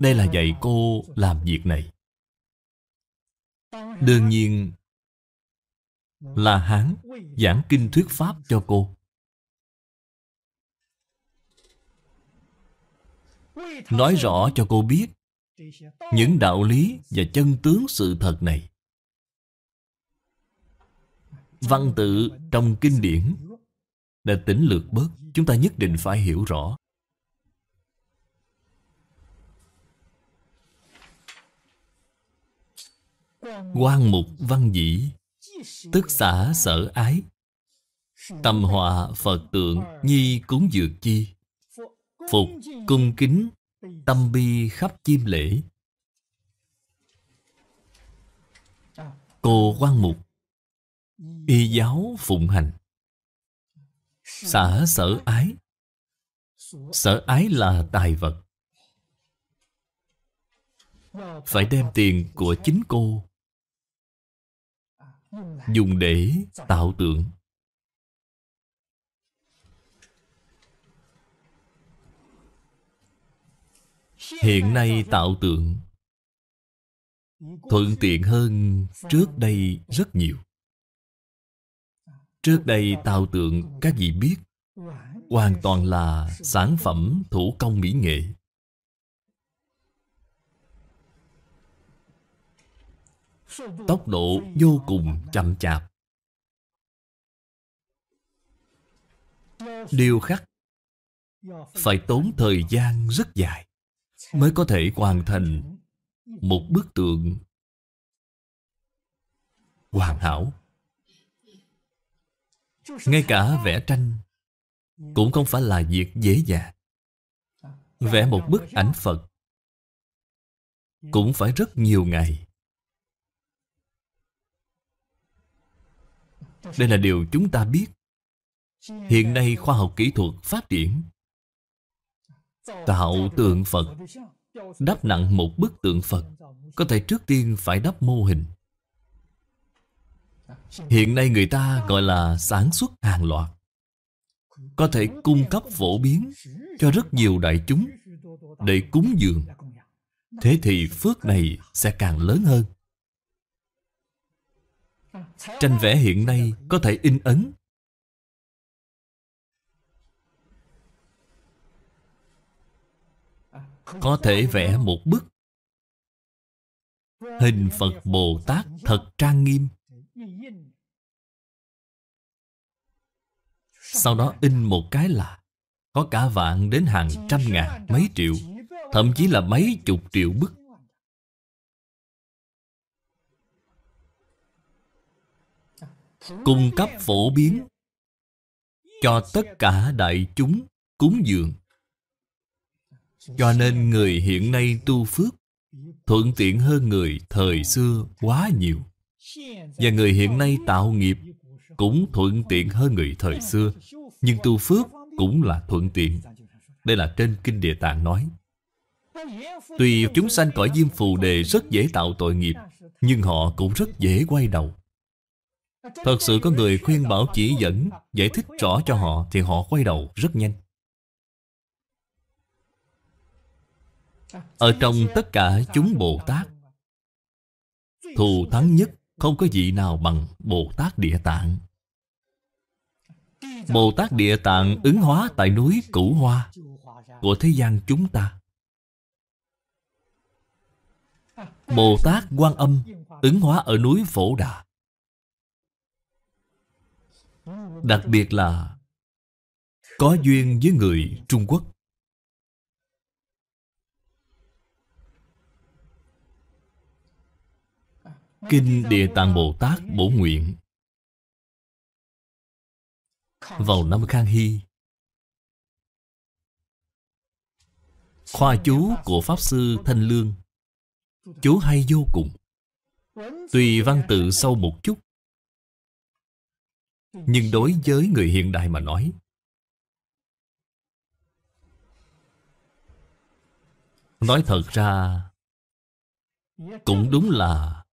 đây là dạy cô làm việc này đương nhiên La Hán giảng kinh thuyết pháp cho cô. Nói rõ cho cô biết những đạo lý và chân tướng sự thật này. Văn tự trong kinh điển đã tỉnh lược bớt, chúng ta nhất định phải hiểu rõ. Quan mục văn dĩ tức xả sở ái tâm họa phật tượng nhi cúng dược chi phục cung kính tâm bi khắp chim lễ cô quan mục y giáo phụng hành xả sở ái sở ái là tài vật phải đem tiền của chính cô dùng để tạo tượng hiện nay tạo tượng thuận tiện hơn trước đây rất nhiều trước đây tạo tượng các vị biết hoàn toàn là sản phẩm thủ công mỹ nghệ Tốc độ vô cùng chậm chạp điều khắc Phải tốn thời gian rất dài Mới có thể hoàn thành Một bức tượng Hoàn hảo Ngay cả vẽ tranh Cũng không phải là việc dễ dàng Vẽ một bức ảnh Phật Cũng phải rất nhiều ngày Đây là điều chúng ta biết Hiện nay khoa học kỹ thuật phát triển Tạo tượng Phật Đắp nặng một bức tượng Phật Có thể trước tiên phải đắp mô hình Hiện nay người ta gọi là sản xuất hàng loạt Có thể cung cấp phổ biến Cho rất nhiều đại chúng Để cúng dường Thế thì phước này sẽ càng lớn hơn Tranh vẽ hiện nay có thể in ấn Có thể vẽ một bức Hình Phật Bồ Tát thật trang nghiêm Sau đó in một cái là Có cả vạn đến hàng trăm ngàn, mấy triệu Thậm chí là mấy chục triệu bức cung cấp phổ biến cho tất cả đại chúng cúng dường cho nên người hiện nay tu phước thuận tiện hơn người thời xưa quá nhiều và người hiện nay tạo nghiệp cũng thuận tiện hơn người thời xưa nhưng tu phước cũng là thuận tiện đây là trên kinh địa tạng nói tuy chúng sanh cõi diêm phù đề rất dễ tạo tội nghiệp nhưng họ cũng rất dễ quay đầu Thật sự có người khuyên bảo chỉ dẫn Giải thích rõ cho họ Thì họ quay đầu rất nhanh Ở trong tất cả chúng Bồ Tát Thù thắng nhất Không có vị nào bằng Bồ Tát Địa Tạng Bồ Tát Địa Tạng ứng hóa tại núi Cửu Hoa Của thế gian chúng ta Bồ Tát Quan Âm ứng hóa ở núi Phổ Đà Đặc biệt là Có duyên với người Trung Quốc Kinh Địa Tạng Bồ Tát Bổ Nguyện Vào năm Khang Hy Khoa chú của Pháp Sư Thanh Lương Chú hay vô cùng Tùy văn tự sâu một chút nhưng đối với người hiện đại mà nói Nói thật ra Cũng đúng là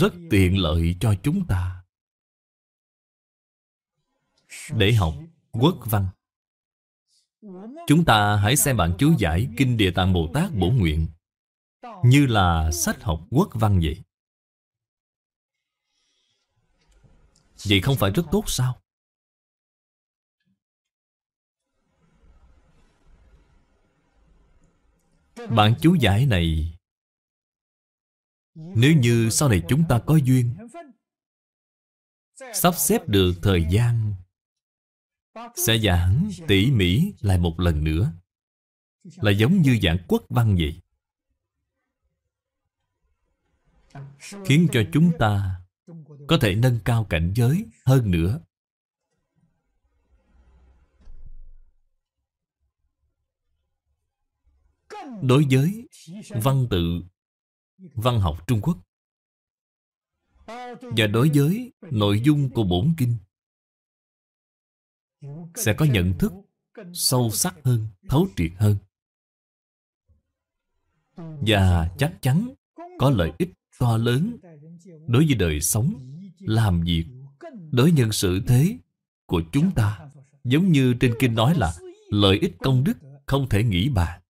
Rất tiện lợi cho chúng ta Để học quốc văn Chúng ta hãy xem bạn chú giải Kinh Địa Tạng Bồ Tát Bổ Nguyện Như là sách học quốc văn vậy Vậy không phải rất tốt sao? bạn chú giải này Nếu như sau này chúng ta có duyên Sắp xếp được thời gian Sẽ giảng tỉ mỉ lại một lần nữa Là giống như giảng quốc văn vậy Khiến cho chúng ta có thể nâng cao cảnh giới hơn nữa. Đối với văn tự văn học Trung Quốc và đối với nội dung của bổn kinh sẽ có nhận thức sâu sắc hơn, thấu triệt hơn và chắc chắn có lợi ích to lớn đối với đời sống làm việc đối nhân xử thế của chúng ta giống như trên kinh nói là lợi ích công đức không thể nghĩ bàn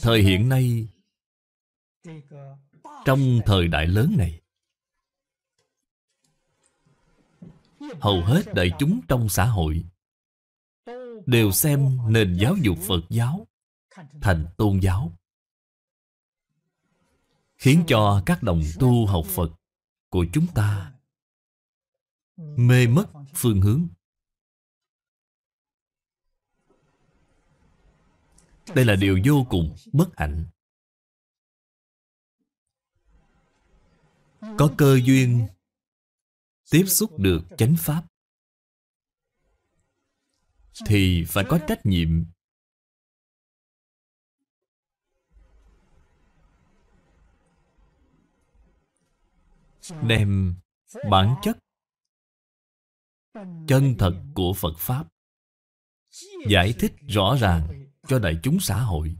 thời hiện nay trong thời đại lớn này hầu hết đại chúng trong xã hội đều xem nền giáo dục phật giáo thành tôn giáo khiến cho các đồng tu học Phật của chúng ta mê mất phương hướng. Đây là điều vô cùng bất hạnh. Có cơ duyên tiếp xúc được chánh pháp thì phải có trách nhiệm đem bản chất chân thật của Phật Pháp giải thích rõ ràng cho đại chúng xã hội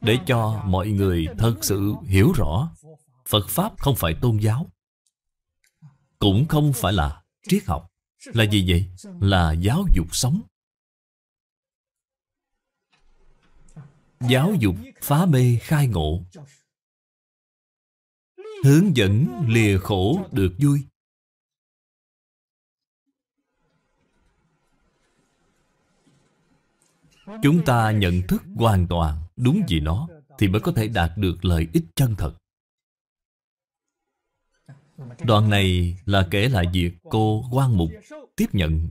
để cho mọi người thật sự hiểu rõ Phật Pháp không phải tôn giáo cũng không phải là triết học là gì vậy? Là giáo dục sống Giáo dục phá mê khai ngộ Hướng dẫn lìa khổ được vui Chúng ta nhận thức hoàn toàn đúng gì nó Thì mới có thể đạt được lợi ích chân thật Đoạn này là kể lại việc cô quan Mục tiếp nhận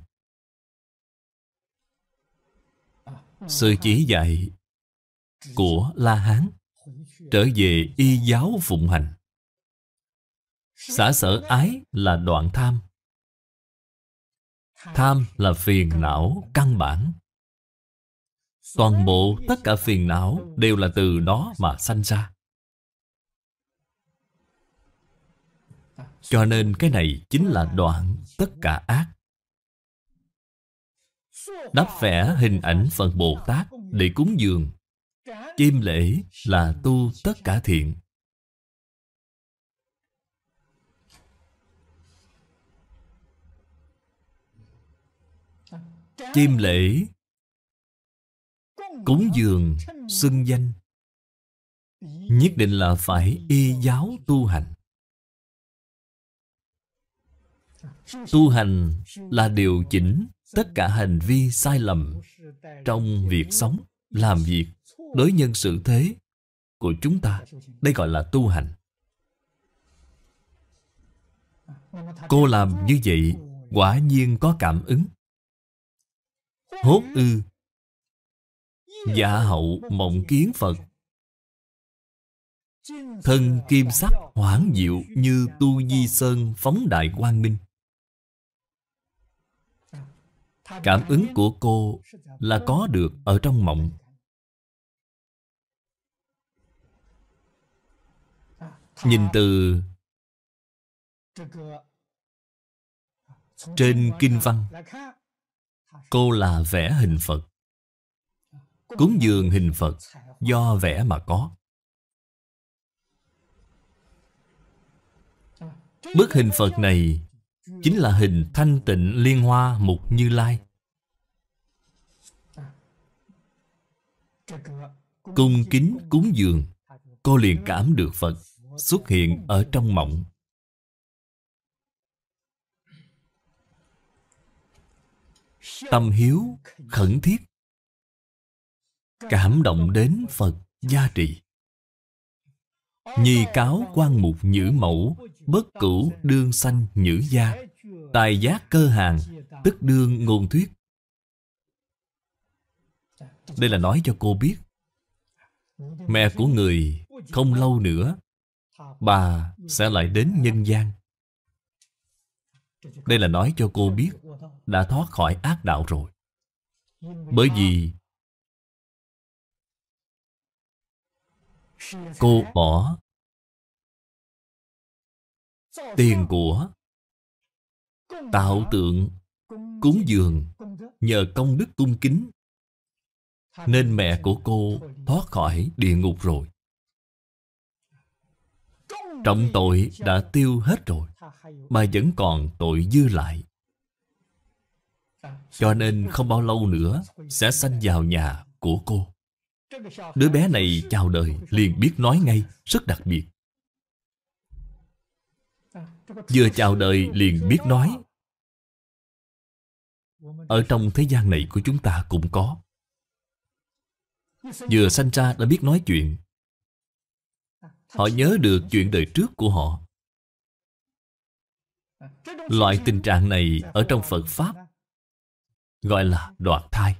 Sự chỉ dạy của La Hán trở về y giáo phụng hành Xả sở ái là đoạn tham Tham là phiền não căn bản Toàn bộ tất cả phiền não đều là từ nó mà sanh ra Cho nên cái này chính là đoạn tất cả ác Đắp vẽ hình ảnh Phật Bồ Tát để cúng dường Chim lễ là tu tất cả thiện chim lễ cúng dường xưng danh nhất định là phải y giáo tu hành tu hành là điều chỉnh tất cả hành vi sai lầm trong việc sống làm việc đối nhân xử thế của chúng ta đây gọi là tu hành cô làm như vậy quả nhiên có cảm ứng hốt ư Giả hậu mộng kiến Phật Thân kim sắc hoảng diệu như tu di sơn phóng đại quang minh Cảm ứng của cô là có được ở trong mộng Nhìn từ Trên kinh văn Cô là vẽ hình Phật Cúng dường hình Phật Do vẽ mà có Bức hình Phật này Chính là hình thanh tịnh liên hoa mục như lai Cung kính cúng dường Cô liền cảm được Phật Xuất hiện ở trong mộng tâm hiếu khẩn thiết cảm động đến phật gia trị nhi cáo quan mục nhữ mẫu bất cửu đương sanh nhữ gia tài giác cơ hàng tức đương ngôn thuyết đây là nói cho cô biết mẹ của người không lâu nữa bà sẽ lại đến nhân gian đây là nói cho cô biết đã thoát khỏi ác đạo rồi. Bởi vì cô bỏ tiền của tạo tượng cúng dường nhờ công đức cung kính nên mẹ của cô thoát khỏi địa ngục rồi trọng tội đã tiêu hết rồi mà vẫn còn tội dư lại cho nên không bao lâu nữa sẽ sanh vào nhà của cô đứa bé này chào đời liền biết nói ngay rất đặc biệt vừa chào đời liền biết nói ở trong thế gian này của chúng ta cũng có vừa sanh ra đã biết nói chuyện họ nhớ được chuyện đời trước của họ Loại tình trạng này ở trong Phật Pháp gọi là đoạn thai.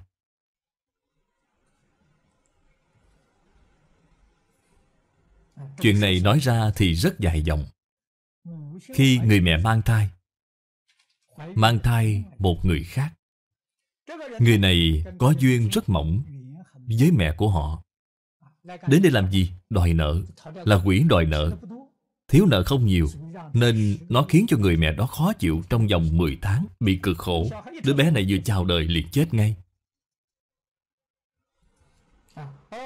Chuyện này nói ra thì rất dài dòng. Khi người mẹ mang thai, mang thai một người khác, người này có duyên rất mỏng với mẹ của họ. Đến đây làm gì? Đòi nợ, là quỷ đòi nợ, Thiếu nợ không nhiều Nên nó khiến cho người mẹ đó khó chịu Trong vòng 10 tháng Bị cực khổ Đứa bé này vừa chào đời liền chết ngay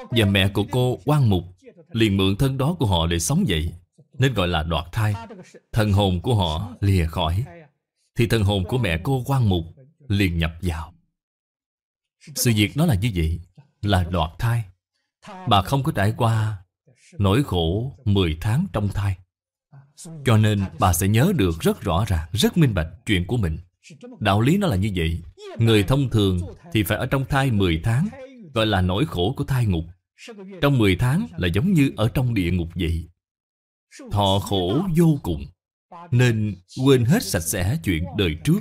Và mẹ của cô quan mục Liền mượn thân đó của họ để sống dậy Nên gọi là đoạt thai Thần hồn của họ lìa khỏi Thì thần hồn của mẹ cô quan mục Liền nhập vào Sự việc đó là như vậy Là đoạt thai Bà không có trải qua Nỗi khổ 10 tháng trong thai cho nên bà sẽ nhớ được rất rõ ràng, rất minh bạch chuyện của mình. Đạo lý nó là như vậy. Người thông thường thì phải ở trong thai 10 tháng, gọi là nỗi khổ của thai ngục. Trong 10 tháng là giống như ở trong địa ngục vậy. Thọ khổ vô cùng, nên quên hết sạch sẽ chuyện đời trước.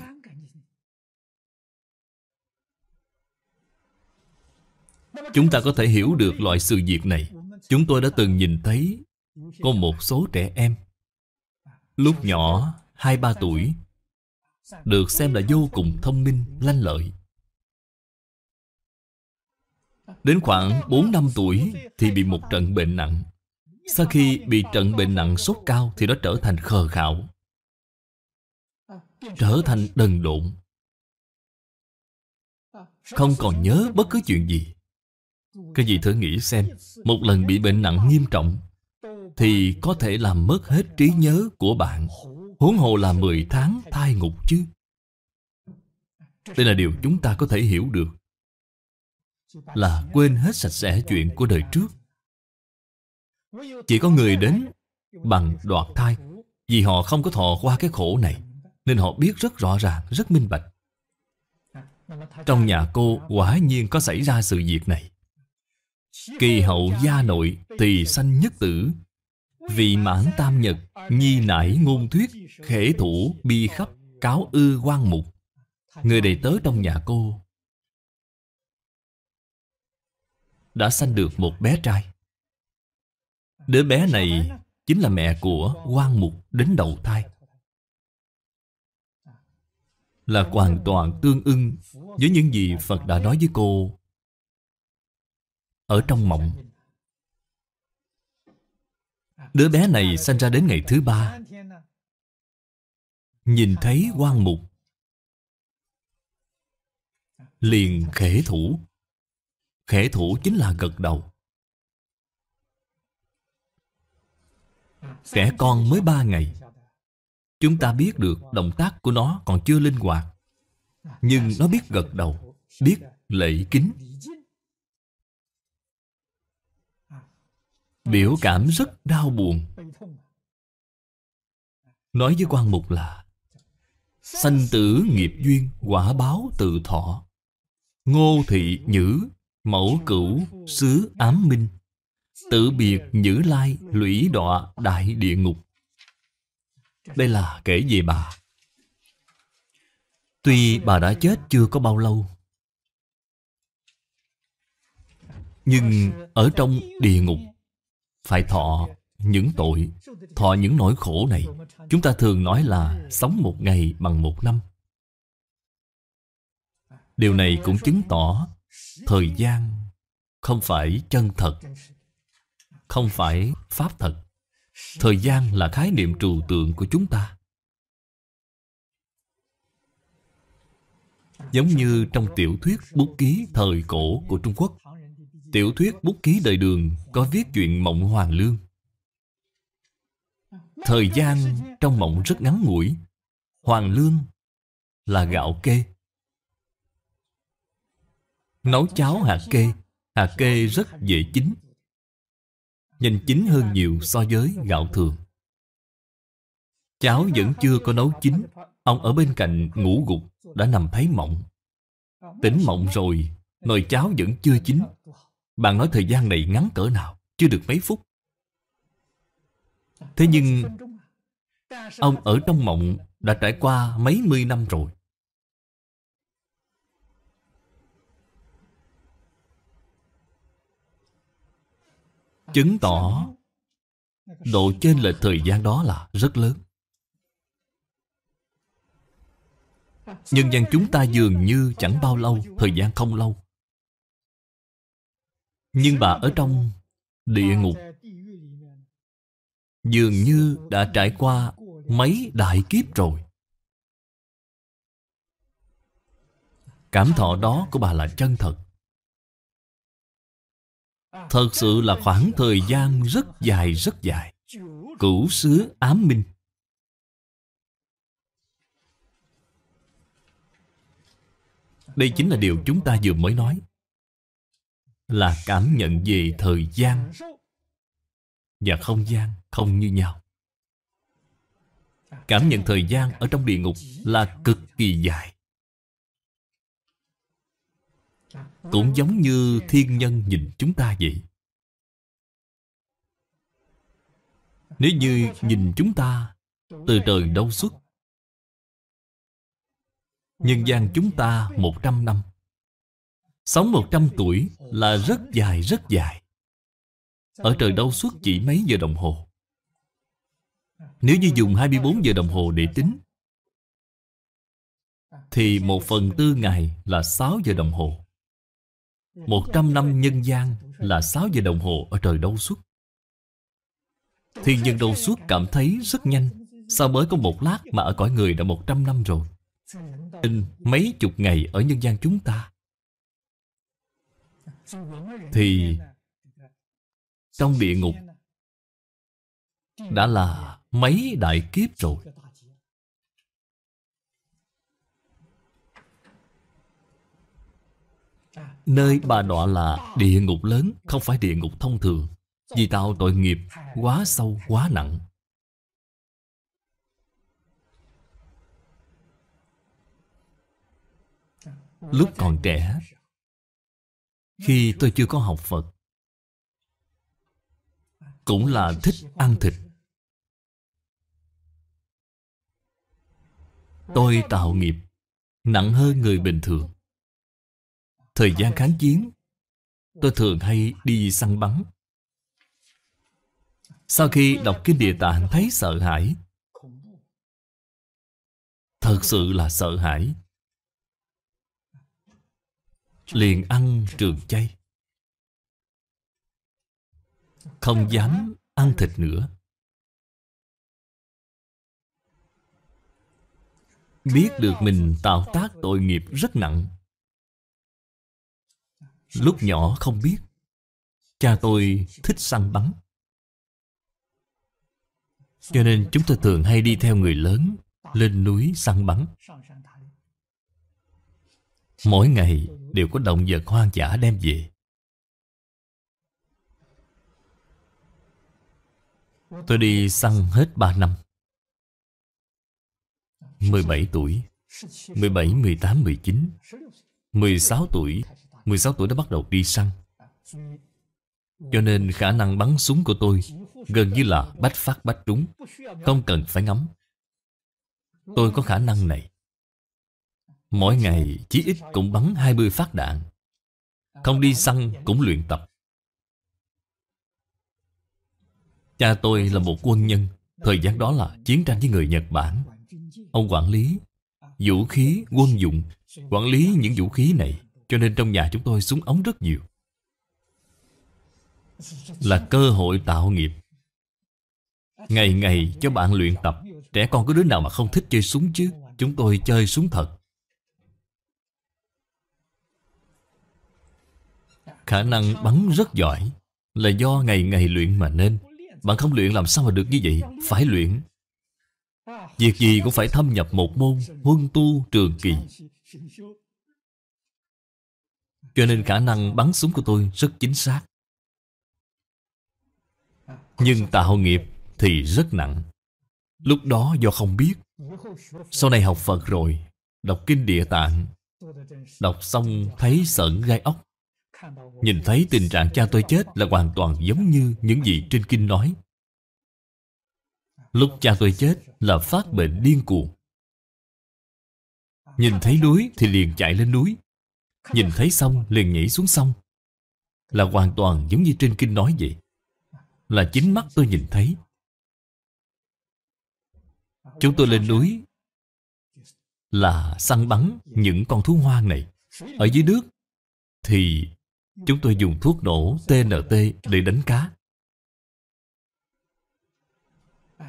Chúng ta có thể hiểu được loại sự việc này. Chúng tôi đã từng nhìn thấy có một số trẻ em Lúc nhỏ, 2-3 tuổi Được xem là vô cùng thông minh, lanh lợi Đến khoảng 4 năm tuổi thì bị một trận bệnh nặng Sau khi bị trận bệnh nặng sốt cao thì nó trở thành khờ khạo Trở thành đần độn Không còn nhớ bất cứ chuyện gì cái gì thử nghĩ xem Một lần bị bệnh nặng nghiêm trọng thì có thể làm mất hết trí nhớ của bạn huống hồ là 10 tháng thai ngục chứ đây là điều chúng ta có thể hiểu được là quên hết sạch sẽ chuyện của đời trước chỉ có người đến bằng đoạt thai vì họ không có thọ qua cái khổ này nên họ biết rất rõ ràng rất minh bạch trong nhà cô quả nhiên có xảy ra sự việc này Kỳ hậu gia nội tỳ sanh nhất tử Vị mãn tam nhật Nhi nải ngôn thuyết Khể thủ bi khắp Cáo ư quan mục Người đầy tớ trong nhà cô Đã sanh được một bé trai Đứa bé này Chính là mẹ của quan mục đến đầu thai Là hoàn toàn tương ưng Với những gì Phật đã nói với cô Ở trong mộng Đứa bé này sinh ra đến ngày thứ ba Nhìn thấy quan mục Liền khể thủ Khể thủ chính là gật đầu Trẻ con mới ba ngày Chúng ta biết được động tác của nó còn chưa linh hoạt Nhưng nó biết gật đầu Biết lễ kính Biểu cảm rất đau buồn Nói với quan mục là Sanh tử nghiệp duyên quả báo tự thọ Ngô thị nhữ Mẫu cửu xứ ám minh Tự biệt nhữ lai lũy đọa đại địa ngục Đây là kể về bà Tuy bà đã chết chưa có bao lâu Nhưng ở trong địa ngục phải thọ những tội, thọ những nỗi khổ này. Chúng ta thường nói là sống một ngày bằng một năm. Điều này cũng chứng tỏ thời gian không phải chân thật, không phải pháp thật. Thời gian là khái niệm trừu tượng của chúng ta. Giống như trong tiểu thuyết bút ký thời cổ của Trung Quốc Tiểu thuyết bút ký đời đường có viết chuyện mộng hoàng lương. Thời gian trong mộng rất ngắn ngủi. Hoàng lương là gạo kê. Nấu cháo hạt kê, hạt kê rất dễ chín. Nhanh chín hơn nhiều so với gạo thường. Cháo vẫn chưa có nấu chín, ông ở bên cạnh ngủ gục đã nằm thấy mộng. Tỉnh mộng rồi, nồi cháo vẫn chưa chín, bạn nói thời gian này ngắn cỡ nào Chưa được mấy phút Thế nhưng Ông ở trong mộng đã trải qua mấy mươi năm rồi Chứng tỏ Độ trên lệch thời gian đó là rất lớn Nhân dân chúng ta dường như chẳng bao lâu Thời gian không lâu nhưng bà ở trong địa ngục Dường như đã trải qua mấy đại kiếp rồi Cảm thọ đó của bà là chân thật Thật sự là khoảng thời gian rất dài rất dài Cửu xứ ám minh Đây chính là điều chúng ta vừa mới nói là cảm nhận về thời gian và không gian không như nhau. Cảm nhận thời gian ở trong địa ngục là cực kỳ dài. Cũng giống như thiên nhân nhìn chúng ta vậy. Nếu như nhìn chúng ta từ trời đâu xuất Nhân gian chúng ta một trăm năm Sống 100 tuổi là rất dài rất dài Ở trời đâu suốt chỉ mấy giờ đồng hồ Nếu như dùng 24 giờ đồng hồ để tính Thì một phần tư ngày là 6 giờ đồng hồ 100 năm nhân gian là 6 giờ đồng hồ ở trời đâu suốt Thiên nhân đâu suốt cảm thấy rất nhanh Sao mới có một lát mà ở cõi người đã 100 năm rồi In mấy chục ngày ở nhân gian chúng ta thì trong địa ngục đã là mấy đại kiếp rồi Nơi bà đọa là địa ngục lớn Không phải địa ngục thông thường Vì tạo tội nghiệp quá sâu quá nặng Lúc còn trẻ khi tôi chưa có học Phật cũng là thích ăn thịt tôi tạo nghiệp nặng hơn người bình thường thời gian kháng chiến tôi thường hay đi săn bắn sau khi đọc kinh địa tạng thấy sợ hãi thật sự là sợ hãi liền ăn trường chay không dám ăn thịt nữa biết được mình tạo tác tội nghiệp rất nặng lúc nhỏ không biết cha tôi thích săn bắn cho nên chúng tôi thường hay đi theo người lớn lên núi săn bắn mỗi ngày đều có động vật hoang dã đem về. Tôi đi săn hết 3 năm. 17 tuổi, 17, 18, 19, 16 tuổi, 16 tuổi đã bắt đầu đi săn. Cho nên khả năng bắn súng của tôi gần như là bách phát bách trúng, không cần phải ngắm. Tôi có khả năng này. Mỗi ngày chí ít cũng bắn 20 phát đạn Không đi săn cũng luyện tập Cha tôi là một quân nhân Thời gian đó là chiến tranh với người Nhật Bản Ông quản lý vũ khí, quân dụng Quản lý những vũ khí này Cho nên trong nhà chúng tôi súng ống rất nhiều Là cơ hội tạo nghiệp Ngày ngày cho bạn luyện tập Trẻ con có đứa nào mà không thích chơi súng chứ Chúng tôi chơi súng thật Khả năng bắn rất giỏi Là do ngày ngày luyện mà nên Bạn không luyện làm sao mà được như vậy Phải luyện Việc gì cũng phải thâm nhập một môn Huân tu trường kỳ Cho nên khả năng bắn súng của tôi rất chính xác Nhưng tạo nghiệp thì rất nặng Lúc đó do không biết Sau này học Phật rồi Đọc kinh địa tạng Đọc xong thấy sợn gai ốc Nhìn thấy tình trạng cha tôi chết là hoàn toàn giống như những gì trên kinh nói Lúc cha tôi chết là phát bệnh điên cuồng Nhìn thấy núi thì liền chạy lên núi Nhìn thấy sông liền nhảy xuống sông Là hoàn toàn giống như trên kinh nói vậy Là chính mắt tôi nhìn thấy Chúng tôi lên núi Là săn bắn những con thú hoang này Ở dưới nước Thì Chúng tôi dùng thuốc nổ TNT để đánh cá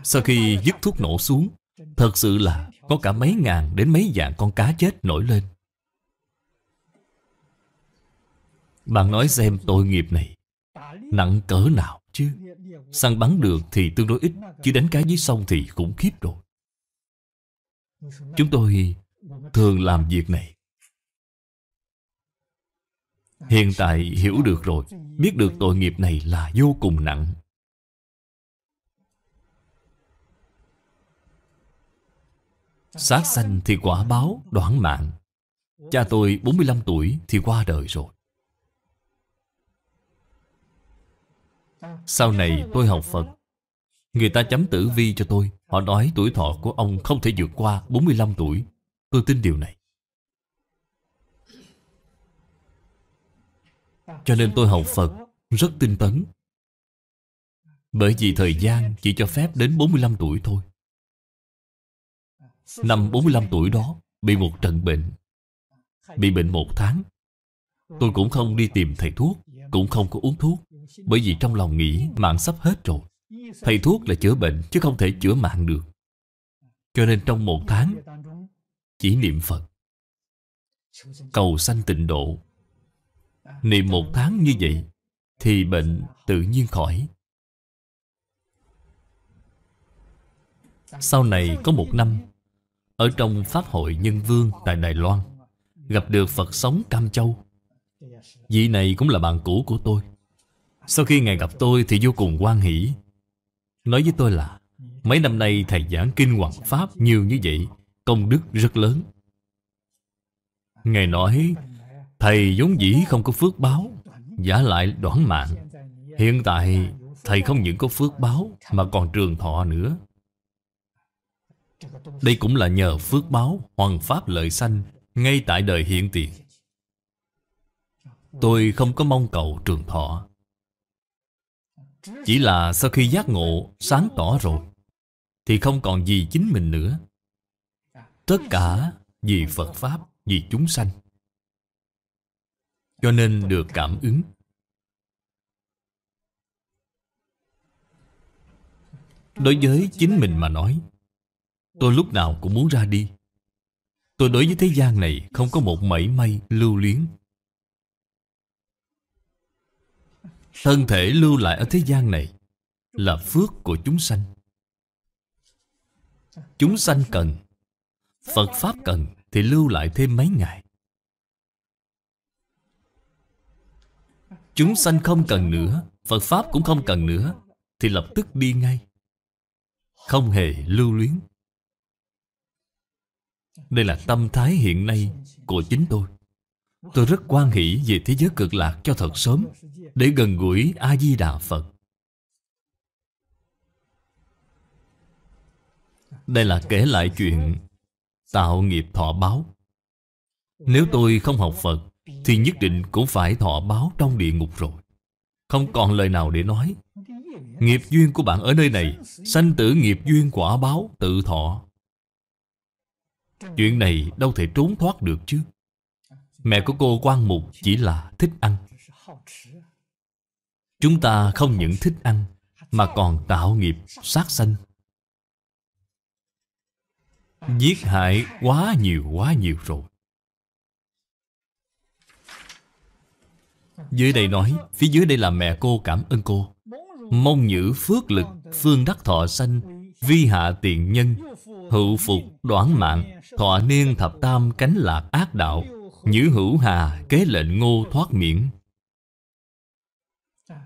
Sau khi dứt thuốc nổ xuống Thật sự là có cả mấy ngàn đến mấy vạn con cá chết nổi lên Bạn nói xem tội nghiệp này Nặng cỡ nào chứ Săn bắn được thì tương đối ít Chứ đánh cá dưới sông thì cũng khiếp rồi Chúng tôi thường làm việc này Hiện tại hiểu được rồi Biết được tội nghiệp này là vô cùng nặng Sát sanh thì quả báo đoán mạng Cha tôi 45 tuổi thì qua đời rồi Sau này tôi học Phật Người ta chấm tử vi cho tôi Họ nói tuổi thọ của ông không thể vượt qua 45 tuổi Tôi tin điều này Cho nên tôi học Phật rất tinh tấn Bởi vì thời gian chỉ cho phép đến 45 tuổi thôi Năm 45 tuổi đó Bị một trận bệnh Bị bệnh một tháng Tôi cũng không đi tìm thầy thuốc Cũng không có uống thuốc Bởi vì trong lòng nghĩ mạng sắp hết rồi Thầy thuốc là chữa bệnh chứ không thể chữa mạng được Cho nên trong một tháng Chỉ niệm Phật Cầu sanh tịnh độ Niệm một tháng như vậy Thì bệnh tự nhiên khỏi Sau này có một năm Ở trong Pháp hội Nhân Vương tại Đài Loan Gặp được Phật sống Cam Châu Vị này cũng là bạn cũ của tôi Sau khi Ngài gặp tôi thì vô cùng quan hỷ Nói với tôi là Mấy năm nay thầy giảng kinh hoàng Pháp nhiều như vậy Công đức rất lớn Ngài nói Thầy vốn dĩ không có phước báo Giả lại đoản mạng Hiện tại thầy không những có phước báo Mà còn trường thọ nữa Đây cũng là nhờ phước báo Hoàng pháp lợi sanh Ngay tại đời hiện tiền Tôi không có mong cầu trường thọ Chỉ là sau khi giác ngộ Sáng tỏ rồi Thì không còn gì chính mình nữa Tất cả vì Phật Pháp Vì chúng sanh cho nên được cảm ứng. Đối với chính mình mà nói, tôi lúc nào cũng muốn ra đi. Tôi đối với thế gian này không có một mảy may lưu luyến. Thân thể lưu lại ở thế gian này là phước của chúng sanh. Chúng sanh cần, Phật Pháp cần thì lưu lại thêm mấy ngày. Chúng sanh không cần nữa Phật Pháp cũng không cần nữa Thì lập tức đi ngay Không hề lưu luyến Đây là tâm thái hiện nay của chính tôi Tôi rất quan hỷ về thế giới cực lạc cho thật sớm Để gần gũi A-di-đà Phật Đây là kể lại chuyện Tạo nghiệp thọ báo Nếu tôi không học Phật thì nhất định cũng phải thọ báo trong địa ngục rồi Không còn lời nào để nói Nghiệp duyên của bạn ở nơi này Sanh tử nghiệp duyên quả báo tự thọ Chuyện này đâu thể trốn thoát được chứ Mẹ của cô quan mục chỉ là thích ăn Chúng ta không những thích ăn Mà còn tạo nghiệp sát sanh Giết hại quá nhiều quá nhiều rồi Dưới đây nói Phía dưới đây là mẹ cô cảm ơn cô Mong nhữ phước lực Phương đắc thọ sanh Vi hạ tiện nhân Hữu phục đoán mạng Thọ niên thập tam cánh lạc ác đạo Nhữ hữu hà kế lệnh ngô thoát miễn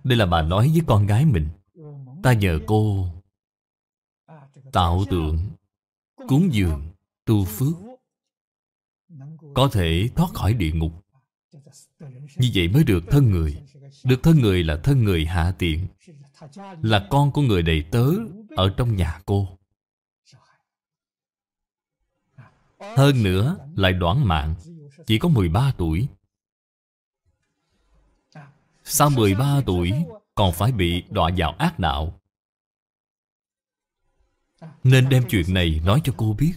Đây là bà nói với con gái mình Ta nhờ cô Tạo tượng Cúng dường Tu phước Có thể thoát khỏi địa ngục như vậy mới được thân người Được thân người là thân người hạ tiện Là con của người đầy tớ Ở trong nhà cô Hơn nữa lại đoạn mạng Chỉ có 13 tuổi Sau 13 tuổi Còn phải bị đọa vào ác đạo Nên đem chuyện này nói cho cô biết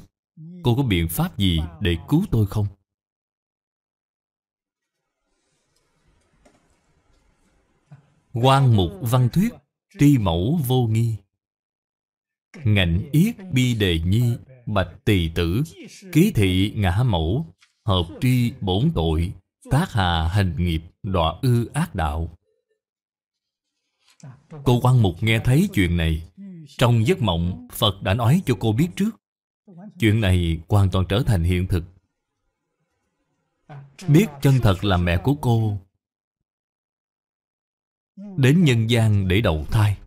Cô có biện pháp gì để cứu tôi không? quan mục văn thuyết tri mẫu vô nghi ngạnh yết bi đề nhi bạch tỳ tử ký thị ngã mẫu hợp tri bổn tội tác hà hành nghiệp đọa ư ác đạo cô quan mục nghe thấy chuyện này trong giấc mộng phật đã nói cho cô biết trước chuyện này hoàn toàn trở thành hiện thực biết chân thật là mẹ của cô Đến nhân gian để đầu thai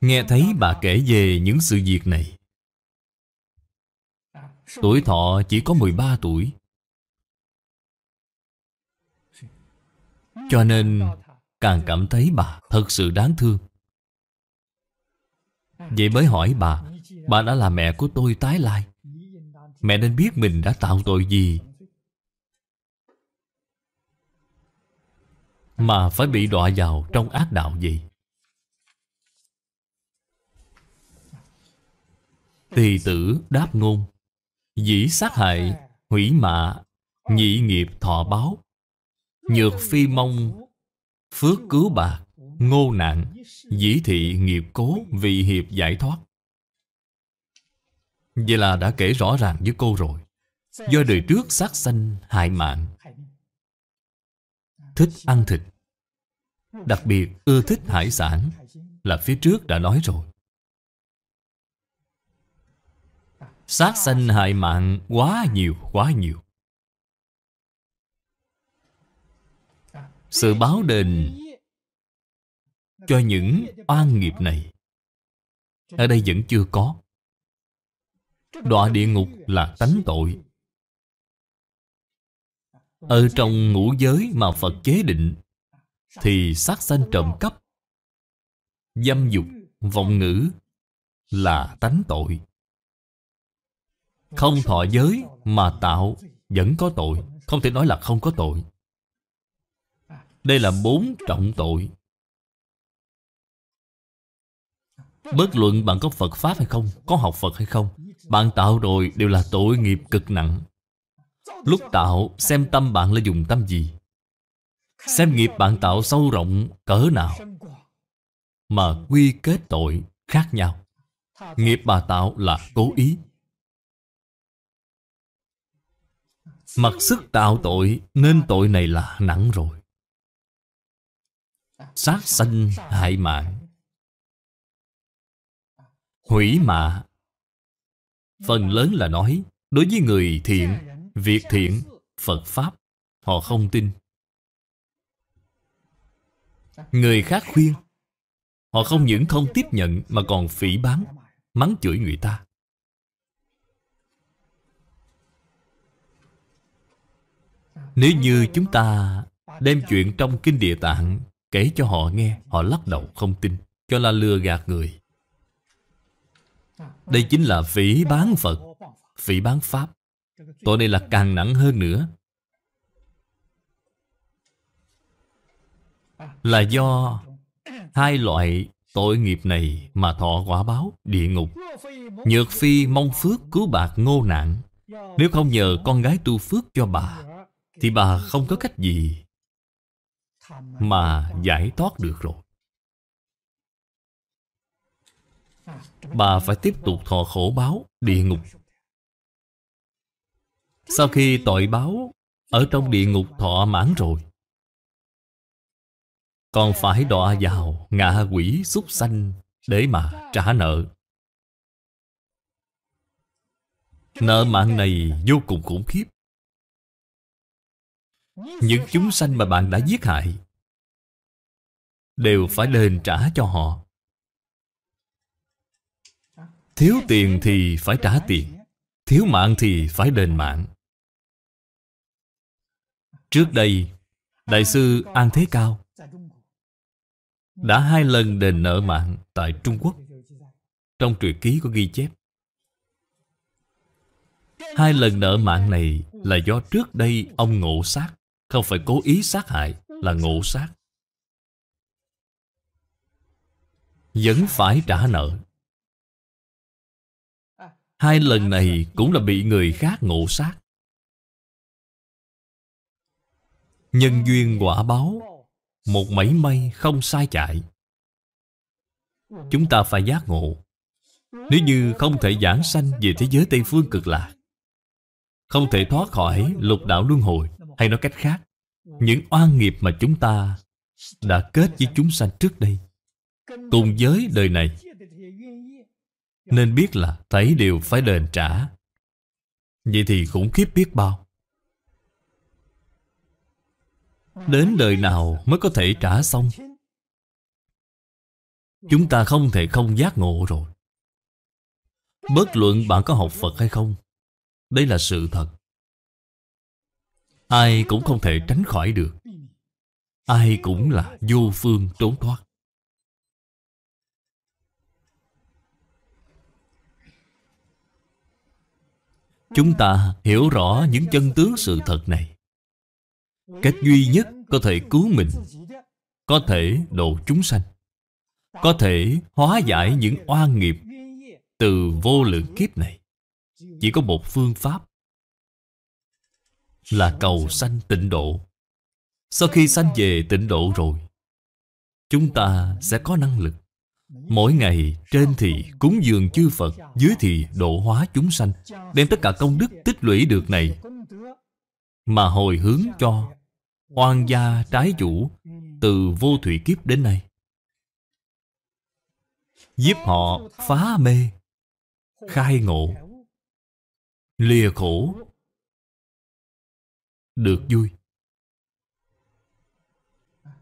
Nghe thấy bà kể về những sự việc này Tuổi thọ chỉ có 13 tuổi Cho nên càng cảm thấy bà thật sự đáng thương Vậy mới hỏi bà Bà đã là mẹ của tôi tái lai Mẹ nên biết mình đã tạo tội gì Mà phải bị đọa vào trong ác đạo gì Tỳ tử đáp ngôn Dĩ sát hại Hủy mạ Nhị nghiệp thọ báo Nhược phi mong Phước cứu bạc Ngô nạn Dĩ thị nghiệp cố Vì hiệp giải thoát Vậy là đã kể rõ ràng với cô rồi Do đời trước sát sanh hại mạng thích ăn thịt Đặc biệt ưa thích hải sản Là phía trước đã nói rồi Sát sanh hại mạng quá nhiều quá nhiều Sự báo đền Cho những oan nghiệp này Ở đây vẫn chưa có Đọa địa ngục là tánh tội ở trong ngũ giới mà Phật chế định Thì sát sanh trộm cắp Dâm dục, vọng ngữ Là tánh tội Không thọ giới mà tạo Vẫn có tội Không thể nói là không có tội Đây là bốn trọng tội Bất luận bạn có Phật Pháp hay không Có học Phật hay không Bạn tạo rồi đều là tội nghiệp cực nặng Lúc tạo xem tâm bạn là dùng tâm gì Xem nghiệp bạn tạo sâu rộng cỡ nào Mà quy kết tội khác nhau Nghiệp bà tạo là cố ý Mặc sức tạo tội Nên tội này là nặng rồi Sát sanh hại mạng Hủy mạ Phần lớn là nói Đối với người thiện Việc thiện Phật Pháp Họ không tin Người khác khuyên Họ không những không tiếp nhận Mà còn phỉ báng Mắng chửi người ta Nếu như chúng ta đem chuyện trong Kinh Địa Tạng kể cho họ nghe, họ lắc đầu không tin, cho là lừa gạt người. Đây chính là phỉ bán Phật, phỉ bán Pháp. Tội này là càng nặng hơn nữa Là do hai loại tội nghiệp này mà thọ quả báo địa ngục Nhược phi mong phước cứu bạc ngô nạn Nếu không nhờ con gái tu phước cho bà Thì bà không có cách gì Mà giải thoát được rồi Bà phải tiếp tục thọ khổ báo địa ngục sau khi tội báo Ở trong địa ngục thọ mãn rồi Còn phải đọa vào ngạ quỷ súc sanh Để mà trả nợ Nợ mạng này vô cùng khủng khiếp Những chúng sanh mà bạn đã giết hại Đều phải đền trả cho họ Thiếu tiền thì phải trả tiền Thiếu mạng thì phải đền mạng Trước đây Đại sư An Thế Cao Đã hai lần đền nợ mạng Tại Trung Quốc Trong truyện ký có ghi chép Hai lần nợ mạng này Là do trước đây ông ngộ sát Không phải cố ý sát hại Là ngộ sát Vẫn phải trả nợ Hai lần này cũng là bị người khác ngộ sát nhân duyên quả báo một mảy may không sai chạy chúng ta phải giác ngộ nếu như không thể giảng sanh về thế giới tây phương cực lạc không thể thoát khỏi lục đạo luân hồi hay nói cách khác những oan nghiệp mà chúng ta đã kết với chúng sanh trước đây cùng với đời này nên biết là thấy đều phải đền trả vậy thì khủng khiếp biết bao Đến đời nào mới có thể trả xong Chúng ta không thể không giác ngộ rồi Bất luận bạn có học Phật hay không Đây là sự thật Ai cũng không thể tránh khỏi được Ai cũng là vô phương trốn thoát Chúng ta hiểu rõ những chân tướng sự thật này Cách duy nhất có thể cứu mình Có thể độ chúng sanh Có thể hóa giải những oan nghiệp Từ vô lượng kiếp này Chỉ có một phương pháp Là cầu sanh tịnh độ Sau khi sanh về tịnh độ rồi Chúng ta sẽ có năng lực Mỗi ngày trên thì cúng dường chư Phật Dưới thì độ hóa chúng sanh Đem tất cả công đức tích lũy được này Mà hồi hướng cho oan gia trái chủ từ vô thủy kiếp đến nay giúp họ phá mê khai ngộ lìa khổ được vui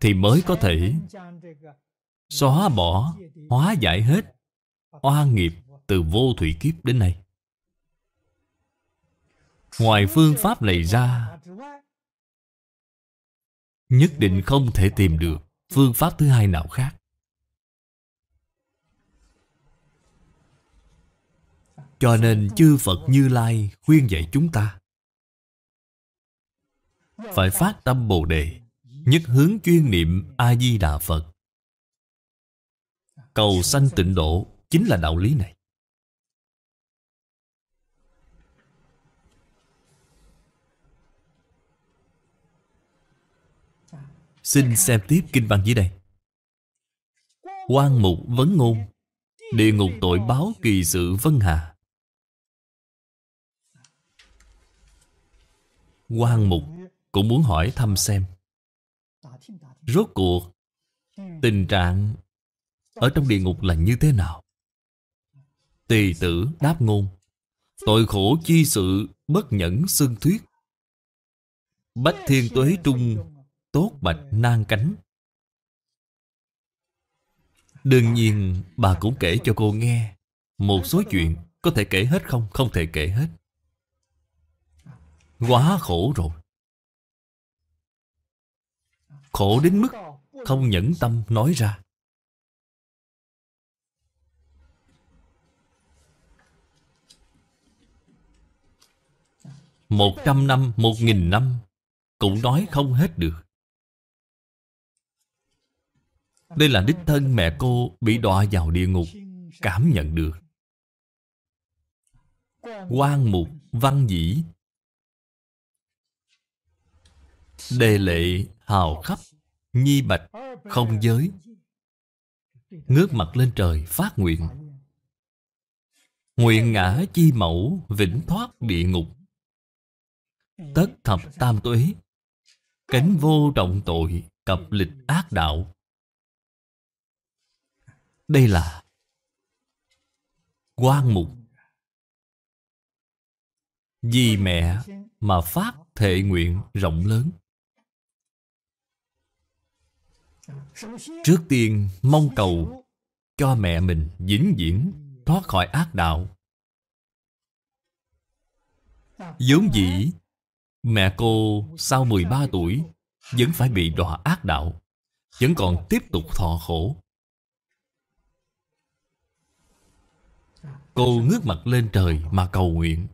thì mới có thể xóa bỏ hóa giải hết oan nghiệp từ vô thủy kiếp đến nay ngoài phương pháp này ra nhất định không thể tìm được phương pháp thứ hai nào khác cho nên chư phật như lai khuyên dạy chúng ta phải phát tâm bồ đề nhất hướng chuyên niệm a di đà phật cầu sanh tịnh độ chính là đạo lý này Xin xem tiếp kinh văn dưới đây quan mục vấn ngôn Địa ngục tội báo kỳ sự vân hà quan mục cũng muốn hỏi thăm xem Rốt cuộc Tình trạng Ở trong địa ngục là như thế nào Tỳ tử đáp ngôn Tội khổ chi sự Bất nhẫn xương thuyết Bách thiên tuế trung tốt bạch nang cánh Đương nhiên bà cũng kể cho cô nghe Một số chuyện có thể kể hết không? Không thể kể hết Quá khổ rồi Khổ đến mức không nhẫn tâm nói ra Một trăm năm, một nghìn năm Cũng nói không hết được đây là đích thân mẹ cô bị đọa vào địa ngục Cảm nhận được quan mục văn dĩ Đề lệ hào khắp Nhi bạch không giới Ngước mặt lên trời phát nguyện Nguyện ngã chi mẫu vĩnh thoát địa ngục Tất thập tam tuế Cánh vô trọng tội cập lịch ác đạo đây là quan mục Vì mẹ mà phát thệ nguyện rộng lớn Trước tiên mong cầu cho mẹ mình vĩnh viễn thoát khỏi ác đạo vốn dĩ mẹ cô sau 13 tuổi vẫn phải bị đọa ác đạo vẫn còn tiếp tục thọ khổ Cô ngước mặt lên trời mà cầu nguyện